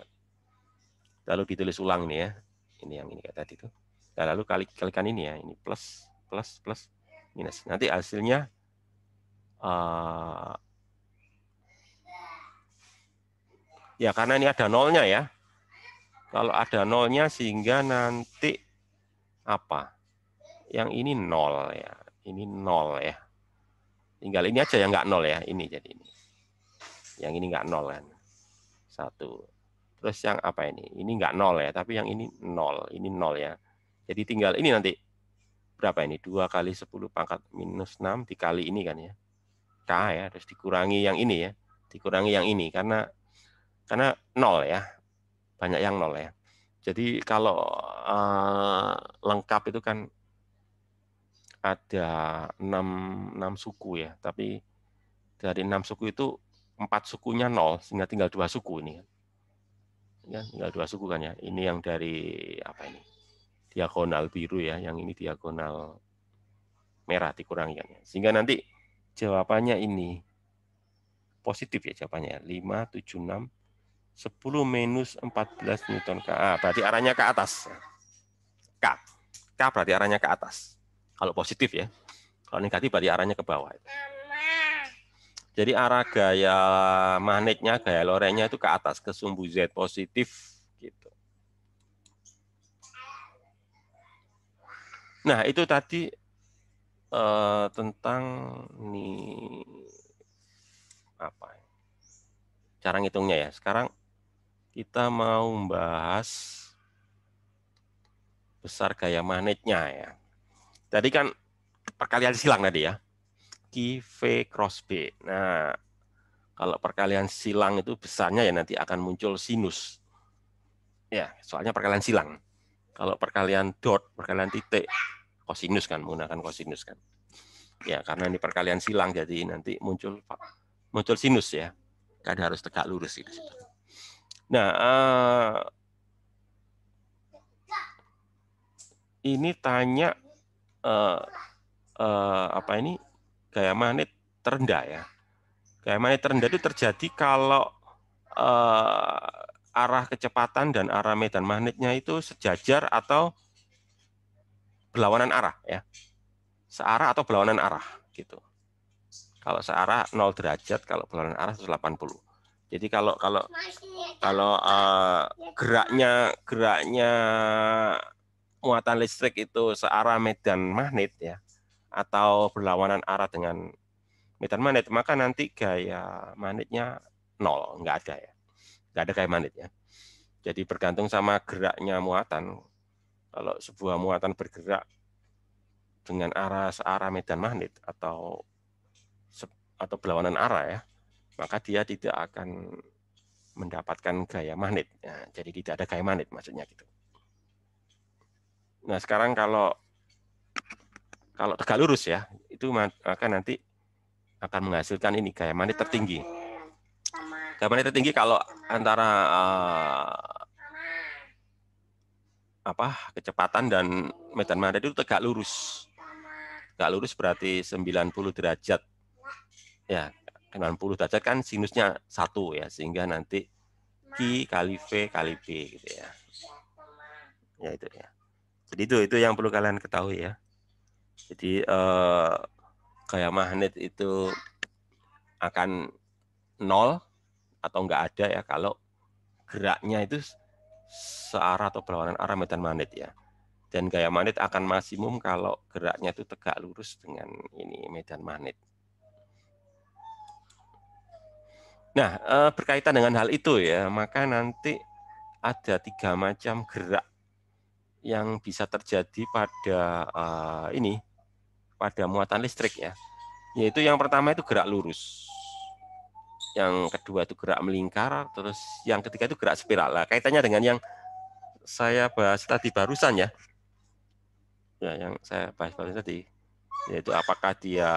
Lalu ditulis ulang nih ya. Ini yang ini kayak tadi tuh. Nah, lalu kali kalikan ini ya. Ini plus, plus, plus, minus. Nanti hasilnya uh, Ya, karena ini ada nolnya ya. Kalau ada nolnya sehingga nanti apa? Yang ini nol ya. Ini nol ya. Tinggal ini aja yang nggak nol ya. Ini jadi ini. Yang ini nggak nol kan. Satu. Terus yang apa ini? Ini nggak nol ya. Tapi yang ini nol. Ini nol ya. Jadi tinggal ini nanti. Berapa ini? Dua kali sepuluh pangkat minus enam dikali ini kan ya. K ya. Terus dikurangi yang ini ya. Dikurangi yang ini. Karena karena nol ya banyak yang nol ya jadi kalau uh, lengkap itu kan ada enam enam suku ya tapi dari enam suku itu empat sukunya nol sehingga tinggal dua suku ini ya tinggal dua suku kan ya ini yang dari apa ini diagonal biru ya yang ini diagonal merah dikurangi kan ya. sehingga nanti jawabannya ini positif ya jawabannya lima tujuh enam 10 minus 14 Newton K. Ah, berarti arahnya ke atas. K. K berarti arahnya ke atas. Kalau positif ya. Kalau negatif berarti arahnya ke bawah. Jadi arah gaya magnetnya, gaya lorenya itu ke atas, ke sumbu Z positif. gitu. Nah, itu tadi eh, tentang nih apa ya? cara ngitungnya ya. Sekarang kita mau membahas besar gaya magnetnya ya. Tadi kan perkalian silang tadi ya. Q, V, cross B. Nah, kalau perkalian silang itu besarnya ya nanti akan muncul sinus. Ya, soalnya perkalian silang. Kalau perkalian dot, perkalian titik, kosinus kan, menggunakan kosinus kan. Ya, karena ini perkalian silang jadi nanti muncul muncul sinus ya. Kan harus tegak lurus gitu. Nah, uh, ini tanya uh, uh, apa ini gaya magnet terendah ya. Gaya magnet terendah itu terjadi kalau uh, arah kecepatan dan arah medan magnetnya itu sejajar atau berlawanan arah ya. Searah atau berlawanan arah gitu. Kalau searah 0 derajat, kalau berlawanan arah 180. Jadi kalau kalau kalau uh, geraknya geraknya muatan listrik itu searah medan magnet ya atau berlawanan arah dengan medan magnet maka nanti gaya magnetnya nol nggak ada ya nggak ada gaya magnet ya jadi bergantung sama geraknya muatan kalau sebuah muatan bergerak dengan arah searah medan magnet atau atau berlawanan arah ya maka dia tidak akan mendapatkan gaya magnet. Ya, jadi tidak ada gaya magnet maksudnya gitu. Nah sekarang kalau kalau tegak lurus ya itu maka nanti akan menghasilkan ini gaya magnet tertinggi. Gaya magnet tertinggi kalau antara uh, apa kecepatan dan medan magnet itu tegak lurus. Tegak lurus berarti 90 derajat. Ya, 90 derajat kan sinusnya satu ya sehingga nanti Q kali V kali B gitu ya. Ya itu ya. Jadi itu itu yang perlu kalian ketahui ya. Jadi eh, kayak magnet itu akan nol atau enggak ada ya kalau geraknya itu searah atau berlawanan arah medan magnet ya. Dan gaya magnet akan maksimum kalau geraknya itu tegak lurus dengan ini medan magnet. Nah, eh, berkaitan dengan hal itu ya, maka nanti ada tiga macam gerak yang bisa terjadi pada eh, ini pada muatan listrik ya. Yaitu yang pertama itu gerak lurus. Yang kedua itu gerak melingkar, terus yang ketiga itu gerak spiral. lah kaitannya dengan yang saya bahas tadi barusan ya. Ya, yang saya bahas barusan tadi yaitu apakah dia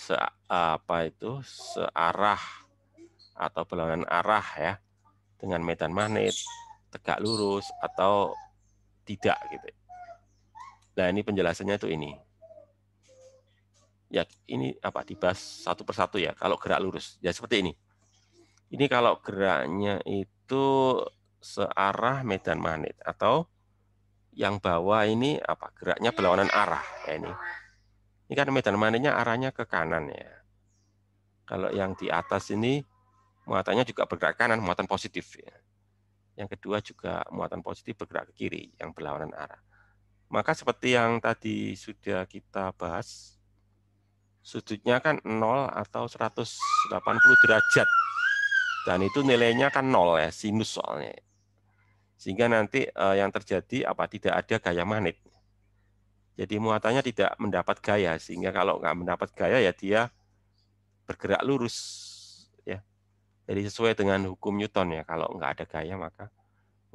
se apa itu searah atau berlawanan arah ya dengan medan magnet tegak lurus atau tidak gitu. Nah ini penjelasannya itu ini. Ya ini apa dibahas satu persatu ya kalau gerak lurus ya seperti ini. Ini kalau geraknya itu searah medan magnet atau yang bawah ini apa geraknya berlawanan arah ya ini ini kan medan magnetnya arahnya ke kanan ya. Kalau yang di atas ini muatannya juga bergerak kanan, muatan positif ya. Yang kedua juga muatan positif bergerak ke kiri yang berlawanan arah. Maka seperti yang tadi sudah kita bahas, sudutnya kan 0 atau 180 derajat. Dan itu nilainya kan 0 ya, sinus soalnya. Sehingga nanti eh, yang terjadi apa tidak ada gaya magnet. Jadi muatannya tidak mendapat gaya sehingga kalau nggak mendapat gaya ya dia bergerak lurus ya. Jadi sesuai dengan hukum Newton ya kalau nggak ada gaya maka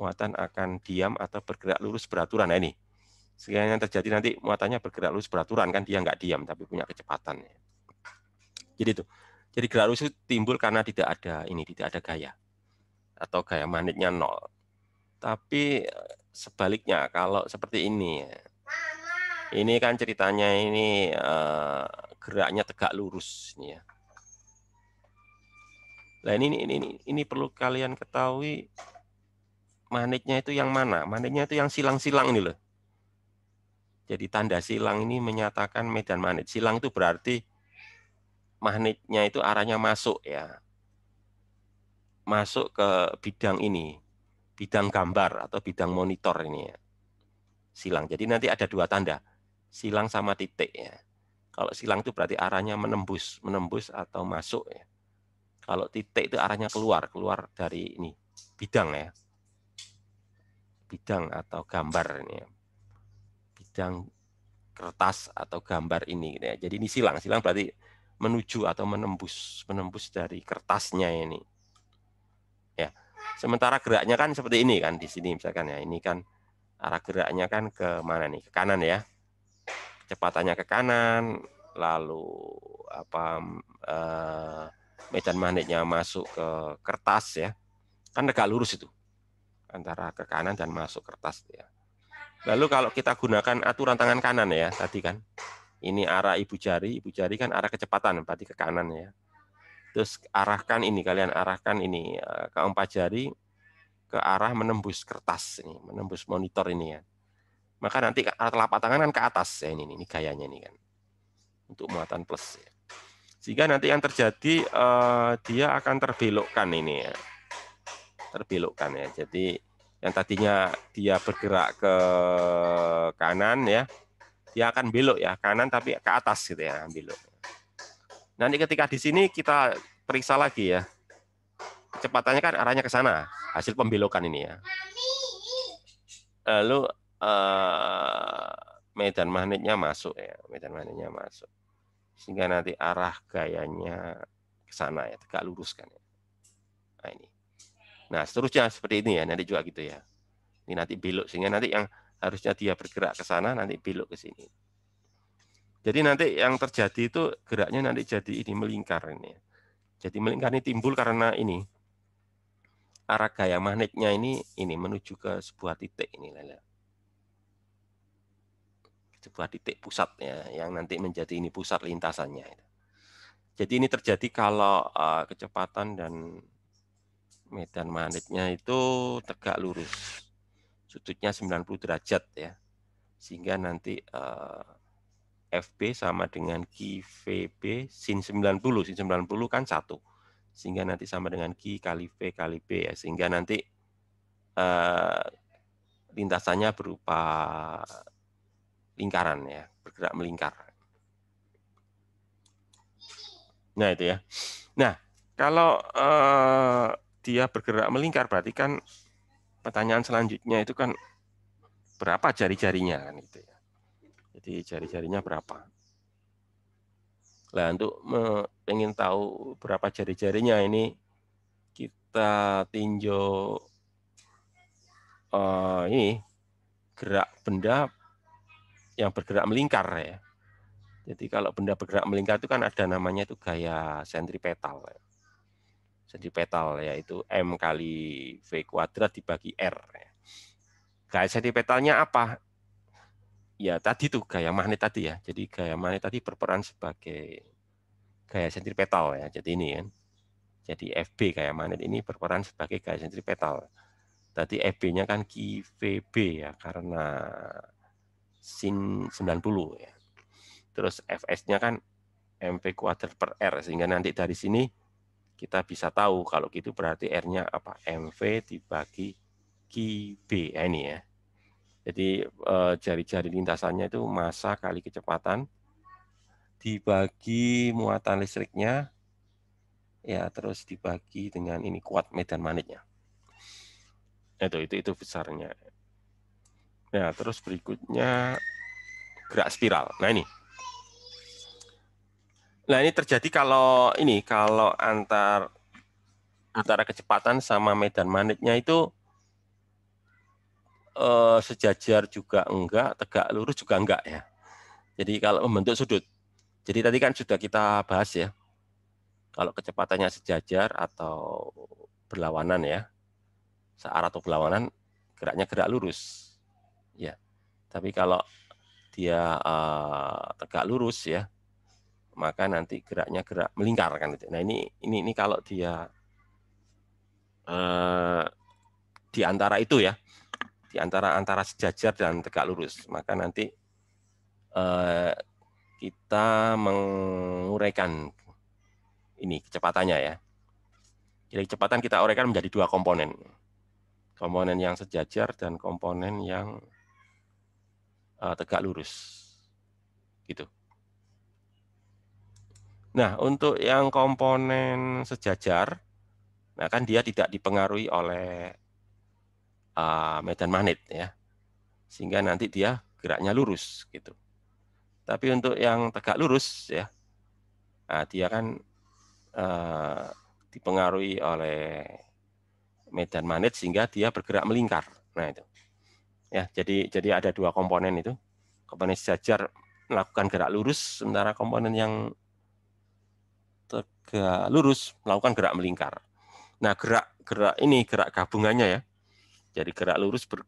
muatan akan diam atau bergerak lurus beraturan. Nah ini sehingga yang terjadi nanti muatannya bergerak lurus beraturan kan dia nggak diam tapi punya kecepatan. Ya. Jadi itu. Jadi gerak lurus itu timbul karena tidak ada ini tidak ada gaya atau gaya magnetnya nol. Tapi eh, sebaliknya kalau seperti ini ya, ini kan ceritanya ini uh, geraknya tegak lurus ini ya. Nah ini, ini ini ini perlu kalian ketahui magnetnya itu yang mana? Magnetnya itu yang silang-silang ini loh. Jadi tanda silang ini menyatakan medan magnet. Silang itu berarti magnetnya itu arahnya masuk ya. Masuk ke bidang ini, bidang gambar atau bidang monitor ini ya. Silang. Jadi nanti ada dua tanda silang sama titik ya. Kalau silang itu berarti arahnya menembus, menembus atau masuk ya. Kalau titik itu arahnya keluar, keluar dari ini bidang ya. Bidang atau gambar ini ya. Bidang kertas atau gambar ini gitu, ya. Jadi ini silang, silang berarti menuju atau menembus, menembus dari kertasnya ini. Ya. Sementara geraknya kan seperti ini kan di sini misalkan ya. Ini kan arah geraknya kan ke mana nih? Ke kanan ya cepatannya ke kanan, lalu apa eh, medan magnetnya masuk ke kertas ya. Kan tegak lurus itu antara ke kanan dan masuk kertas ya. Lalu kalau kita gunakan aturan tangan kanan ya tadi kan. Ini arah ibu jari, ibu jari kan arah kecepatan berarti ke kanan ya. Terus arahkan ini kalian arahkan ini eh, keempat jari ke arah menembus kertas ini, menembus monitor ini ya maka nanti telapak tangan kan ke atas ya ini, ini, gayanya ini kan untuk muatan plus ya. sehingga nanti yang terjadi uh, dia akan terbelokkan ini ya terbelokkan ya jadi yang tadinya dia bergerak ke kanan ya dia akan belok ya kanan tapi ke atas gitu ya belok nanti ketika di sini kita periksa lagi ya kecepatannya kan arahnya ke sana hasil pembelokan ini ya lalu Eh, medan magnetnya masuk ya, medan magnetnya masuk. Sehingga nanti arah gayanya ke sana ya, tegak lurus kan ya. Nah ini. Nah, seterusnya seperti ini ya, nanti juga gitu ya. Ini nanti belok sehingga nanti yang harusnya dia bergerak ke sana nanti belok ke sini. Jadi nanti yang terjadi itu geraknya nanti jadi ini melingkar ini. Ya. Jadi melingkar ini timbul karena ini arah gaya magnetnya ini ini menuju ke sebuah titik ini lele sebuah titik pusatnya yang nanti menjadi ini pusat lintasannya. Jadi ini terjadi kalau uh, kecepatan dan medan magnetnya itu tegak lurus. Sudutnya 90 derajat ya. Sehingga nanti uh, eh, FB sama dengan QVB sin 90. Sin 90 kan satu Sehingga nanti sama dengan Q kali V kali B ya. Sehingga nanti uh, lintasannya berupa lingkaran ya, bergerak melingkar. Nah, itu ya. Nah, kalau uh, dia bergerak melingkar berarti kan pertanyaan selanjutnya itu kan berapa jari-jarinya kan itu ya. Jadi jari-jarinya berapa? Nah, untuk ingin tahu berapa jari-jarinya ini kita tinjau uh, ini gerak benda yang bergerak melingkar ya. Jadi kalau benda bergerak melingkar itu kan ada namanya itu gaya sentripetal. Ya. Sentripetal yaitu M kali V kuadrat dibagi R. Ya. Gaya sentripetalnya apa? Ya tadi tuh gaya magnet tadi ya. Jadi gaya magnet tadi berperan sebagai gaya sentripetal ya. Jadi ini ya. Jadi FB gaya magnet ini berperan sebagai gaya sentripetal. Tadi FB-nya kan QVB ya karena sin 90 ya. Terus fs-nya kan mp kuadrat per r sehingga nanti dari sini kita bisa tahu kalau gitu berarti R-nya apa? MV dibagi QB. ya nah, ini ya. Jadi eh, jari-jari lintasannya itu masa kali kecepatan dibagi muatan listriknya ya terus dibagi dengan ini kuat medan magnetnya. Nah, itu itu itu besarnya. Ya, terus berikutnya gerak spiral. Nah, ini. Nah, ini terjadi kalau ini kalau antar antara kecepatan sama medan magnetnya itu eh, sejajar juga enggak, tegak lurus juga enggak ya. Jadi kalau membentuk sudut. Jadi tadi kan sudah kita bahas ya. Kalau kecepatannya sejajar atau berlawanan ya, searah atau berlawanan, geraknya gerak lurus ya tapi kalau dia uh, tegak lurus ya maka nanti geraknya gerak melingkar kan nah ini ini ini kalau dia uh, di antara itu ya di antara antara sejajar dan tegak lurus maka nanti uh, kita menguraikan ini kecepatannya ya jadi kecepatan kita uraikan menjadi dua komponen komponen yang sejajar dan komponen yang Uh, tegak lurus. Gitu. Nah, untuk yang komponen sejajar, nah kan dia tidak dipengaruhi oleh uh, medan magnet ya. Sehingga nanti dia geraknya lurus gitu. Tapi untuk yang tegak lurus ya, nah dia kan uh, dipengaruhi oleh medan magnet sehingga dia bergerak melingkar. Nah itu. Ya, jadi jadi ada dua komponen itu. Komponen sejajar melakukan gerak lurus, sementara komponen yang tegak lurus melakukan gerak melingkar. Nah, gerak-gerak ini gerak gabungannya ya. Jadi gerak lurus ber,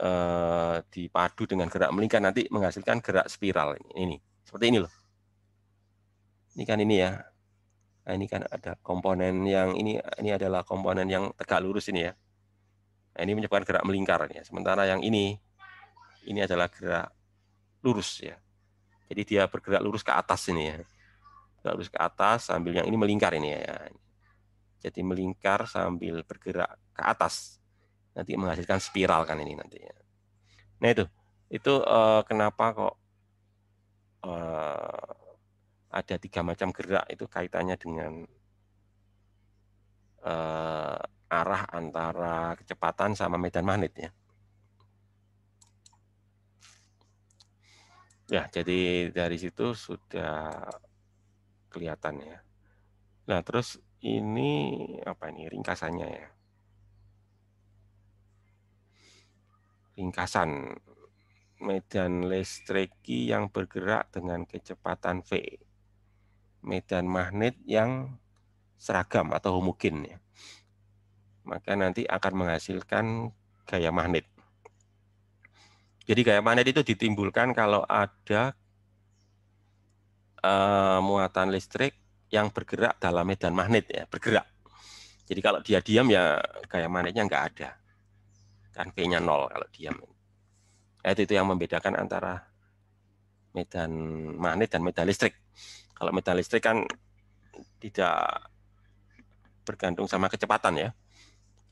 eh, dipadu dengan gerak melingkar nanti menghasilkan gerak spiral ini. Seperti ini loh. Ini kan ini ya. Nah, ini kan ada komponen yang ini ini adalah komponen yang tegak lurus ini ya. Nah, ini menyebabkan gerak melingkar ya. Sementara yang ini ini adalah gerak lurus ya. Jadi dia bergerak lurus ke atas ini ya. Bergerak lurus ke atas sambil yang ini melingkar ini ya. Jadi melingkar sambil bergerak ke atas. Nanti menghasilkan spiral kan ini nantinya. Nah itu, itu uh, kenapa kok uh, ada tiga macam gerak itu kaitannya dengan uh, arah antara kecepatan sama medan magnet ya. Ya, jadi dari situ sudah kelihatan ya. Nah, terus ini apa ini ringkasannya ya? Ringkasan medan listrik yang bergerak dengan kecepatan V. Medan magnet yang seragam atau homogen ya maka nanti akan menghasilkan gaya magnet. Jadi gaya magnet itu ditimbulkan kalau ada uh, muatan listrik yang bergerak dalam medan magnet ya, bergerak. Jadi kalau dia diam ya gaya magnetnya nggak ada. Kan P-nya nol kalau diam. Nah, itu, itu yang membedakan antara medan magnet dan medan listrik. Kalau medan listrik kan tidak bergantung sama kecepatan ya.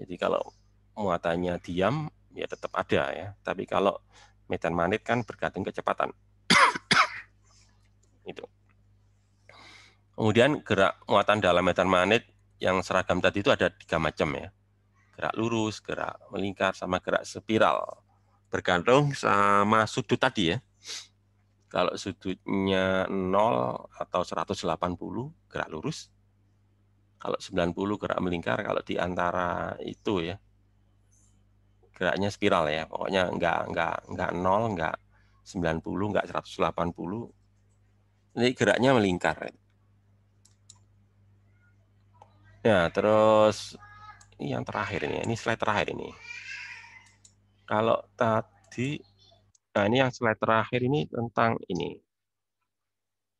Jadi kalau muatannya diam ya tetap ada ya. Tapi kalau medan magnet kan bergantung kecepatan. itu. Kemudian gerak muatan dalam medan magnet yang seragam tadi itu ada tiga macam ya. Gerak lurus, gerak melingkar, sama gerak spiral. Bergantung sama sudut tadi ya. Kalau sudutnya 0 atau 180 gerak lurus, kalau 90 gerak melingkar, kalau di antara itu ya, geraknya spiral ya. Pokoknya nggak nggak nggak nol, nggak 90, nggak 180. Ini geraknya melingkar. Ya terus ini yang terakhir ini, ini slide terakhir ini. Kalau tadi, nah ini yang slide terakhir ini tentang ini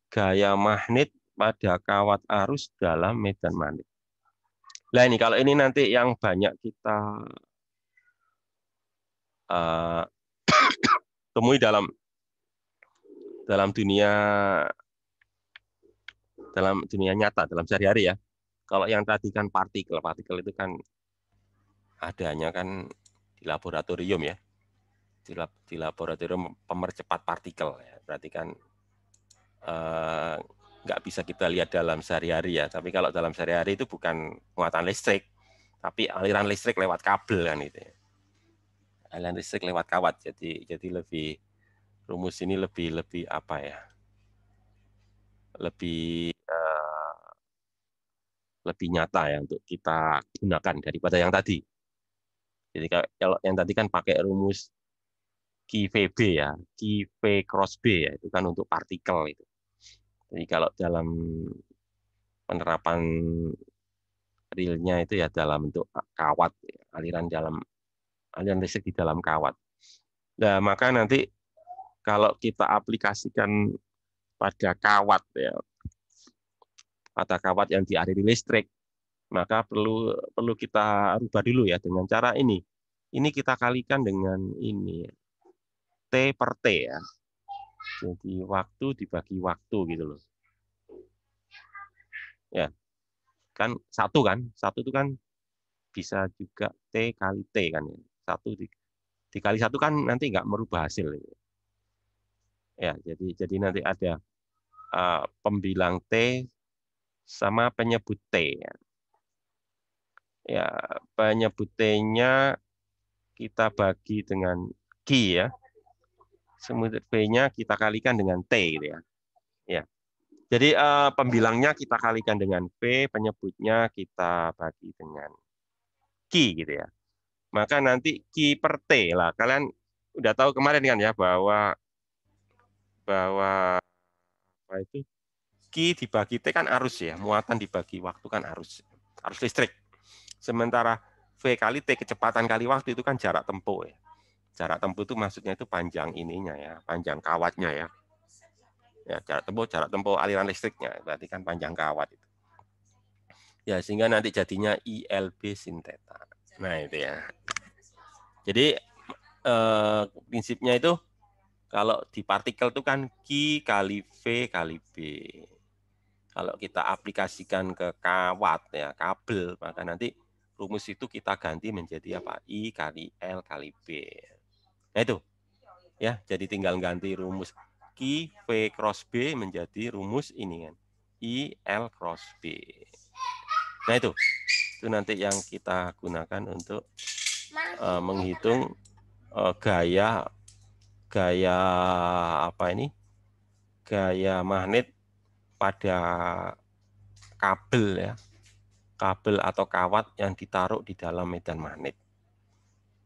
gaya magnet pada kawat arus dalam medan magnet. Nah ini kalau ini nanti yang banyak kita uh, temui dalam dalam dunia dalam dunia nyata dalam sehari-hari ya. Kalau yang tadi kan partikel, partikel itu kan adanya kan di laboratorium ya. Di, lab, di laboratorium pemercepat partikel ya. Berarti kan eh, nggak bisa kita lihat dalam sehari-hari ya. Tapi kalau dalam sehari-hari itu bukan muatan listrik, tapi aliran listrik lewat kabel kan itu. Ya. Aliran listrik lewat kawat. Jadi jadi lebih rumus ini lebih lebih apa ya? Lebih uh, lebih nyata ya untuk kita gunakan daripada yang tadi. Jadi kalau yang tadi kan pakai rumus QVB ya, QV cross B ya, itu kan untuk partikel itu. Jadi kalau dalam penerapan realnya itu ya dalam bentuk kawat, aliran dalam aliran listrik di dalam kawat. Nah, maka nanti kalau kita aplikasikan pada kawat ya, pada kawat yang diariri listrik, maka perlu perlu kita rubah dulu ya dengan cara ini. Ini kita kalikan dengan ini T per T ya. Jadi waktu dibagi waktu gitu loh. Ya. Kan satu kan? Satu itu kan bisa juga T kali T kan ya. Satu di, dikali satu kan nanti nggak merubah hasil. Ya, ya jadi jadi nanti ada uh, pembilang T sama penyebut T. Ya, ya penyebut T-nya kita bagi dengan g ya. V-nya kita kalikan dengan T gitu ya. Ya. Jadi uh, pembilangnya kita kalikan dengan V, penyebutnya kita bagi dengan Q gitu ya. Maka nanti Q per T lah. Kalian udah tahu kemarin kan ya bahwa bahwa apa itu Q dibagi T kan arus ya, muatan dibagi waktu kan arus, arus listrik. Sementara V kali T kecepatan kali waktu itu kan jarak tempuh ya jarak tempuh itu maksudnya itu panjang ininya ya, panjang kawatnya ya. Ya, jarak tempuh jarak tempuh aliran listriknya berarti kan panjang kawat itu. Ya, sehingga nanti jadinya ILB sinteta. Nah, itu ya. Jadi eh, prinsipnya itu kalau di partikel itu kan Q kali V kali B. Kalau kita aplikasikan ke kawat ya, kabel, maka nanti rumus itu kita ganti menjadi apa? I kali L kali B. Nah itu. Ya, jadi tinggal ganti rumus Q V cross B menjadi rumus ini kan. I L cross B. Nah itu. Itu nanti yang kita gunakan untuk uh, menghitung uh, gaya gaya apa ini? Gaya magnet pada kabel ya. Kabel atau kawat yang ditaruh di dalam medan magnet.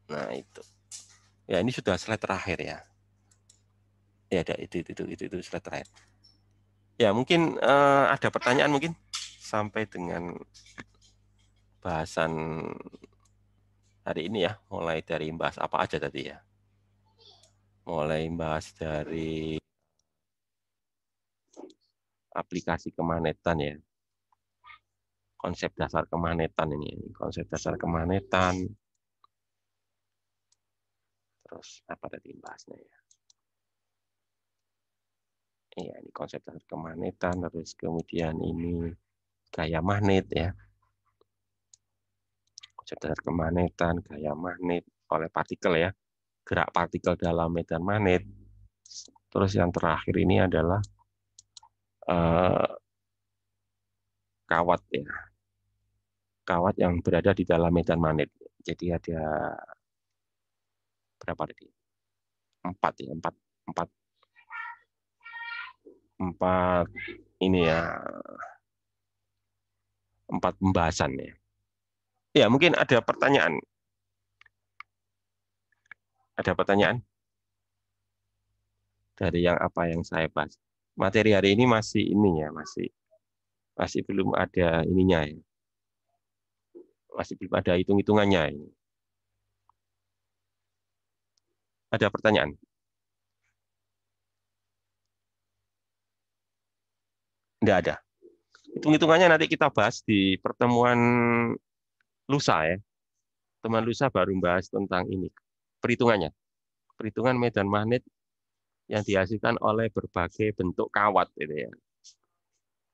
Nah, itu. Ya, ini sudah slide terakhir ya. Ya, ada itu itu itu itu, slide terakhir. Ya, mungkin uh, ada pertanyaan mungkin sampai dengan bahasan hari ini ya, mulai dari bahas apa aja tadi ya. Mulai bahas dari aplikasi kemanetan ya. Konsep dasar kemanetan ini, konsep dasar kemanetan, terus apa tadi bahasnya ya iya ini konsep kemanetan terus kemudian ini gaya magnet ya konsep dasar kemanetan gaya magnet oleh partikel ya gerak partikel dalam medan magnet terus yang terakhir ini adalah eh, kawat ya kawat yang berada di dalam medan magnet jadi ada berapa tadi? Empat ya, empat, empat, empat ini ya, empat pembahasan ya. Ya mungkin ada pertanyaan. Ada pertanyaan dari yang apa yang saya bahas. Materi hari ini masih ini ya, masih masih belum ada ininya ya. Masih belum ada hitung-hitungannya ini. Ya Ada pertanyaan? Tidak ada. Hitung-hitungannya nanti kita bahas di pertemuan lusa ya. Teman lusa baru bahas tentang ini. Perhitungannya. Perhitungan medan magnet yang dihasilkan oleh berbagai bentuk kawat Gitu ya.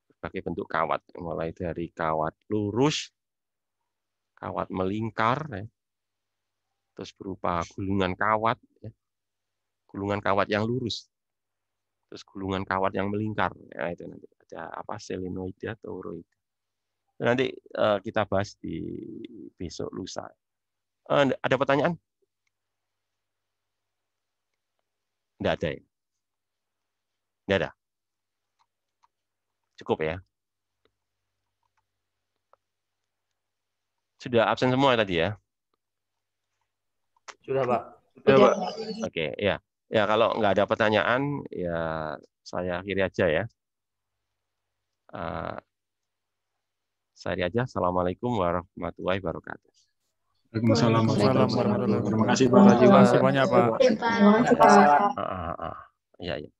Berbagai bentuk kawat mulai dari kawat lurus, kawat melingkar ya terus berupa gulungan kawat, ya. gulungan kawat yang lurus, terus gulungan kawat yang melingkar, ya, itu nanti ada apa selenoida ya, roid, Nanti uh, kita bahas di besok lusa. Uh, ada pertanyaan? Tidak ada ya? Tidak ada? Cukup ya? Sudah absen semua tadi ya? Sudah, Pak. Sudah, Pak. Oke, ya. Ya, kalau nggak ada pertanyaan, ya saya akhiri aja ya. Uh, saya aja. Assalamualaikum warahmatullahi wabarakatuh. Waalaikumsalam warahmatullahi wabarakatuh. Terima kasih Pak. Terima kasih banyak Pak. Terima kasih Pak. Ah, ah, ah. ya. ya.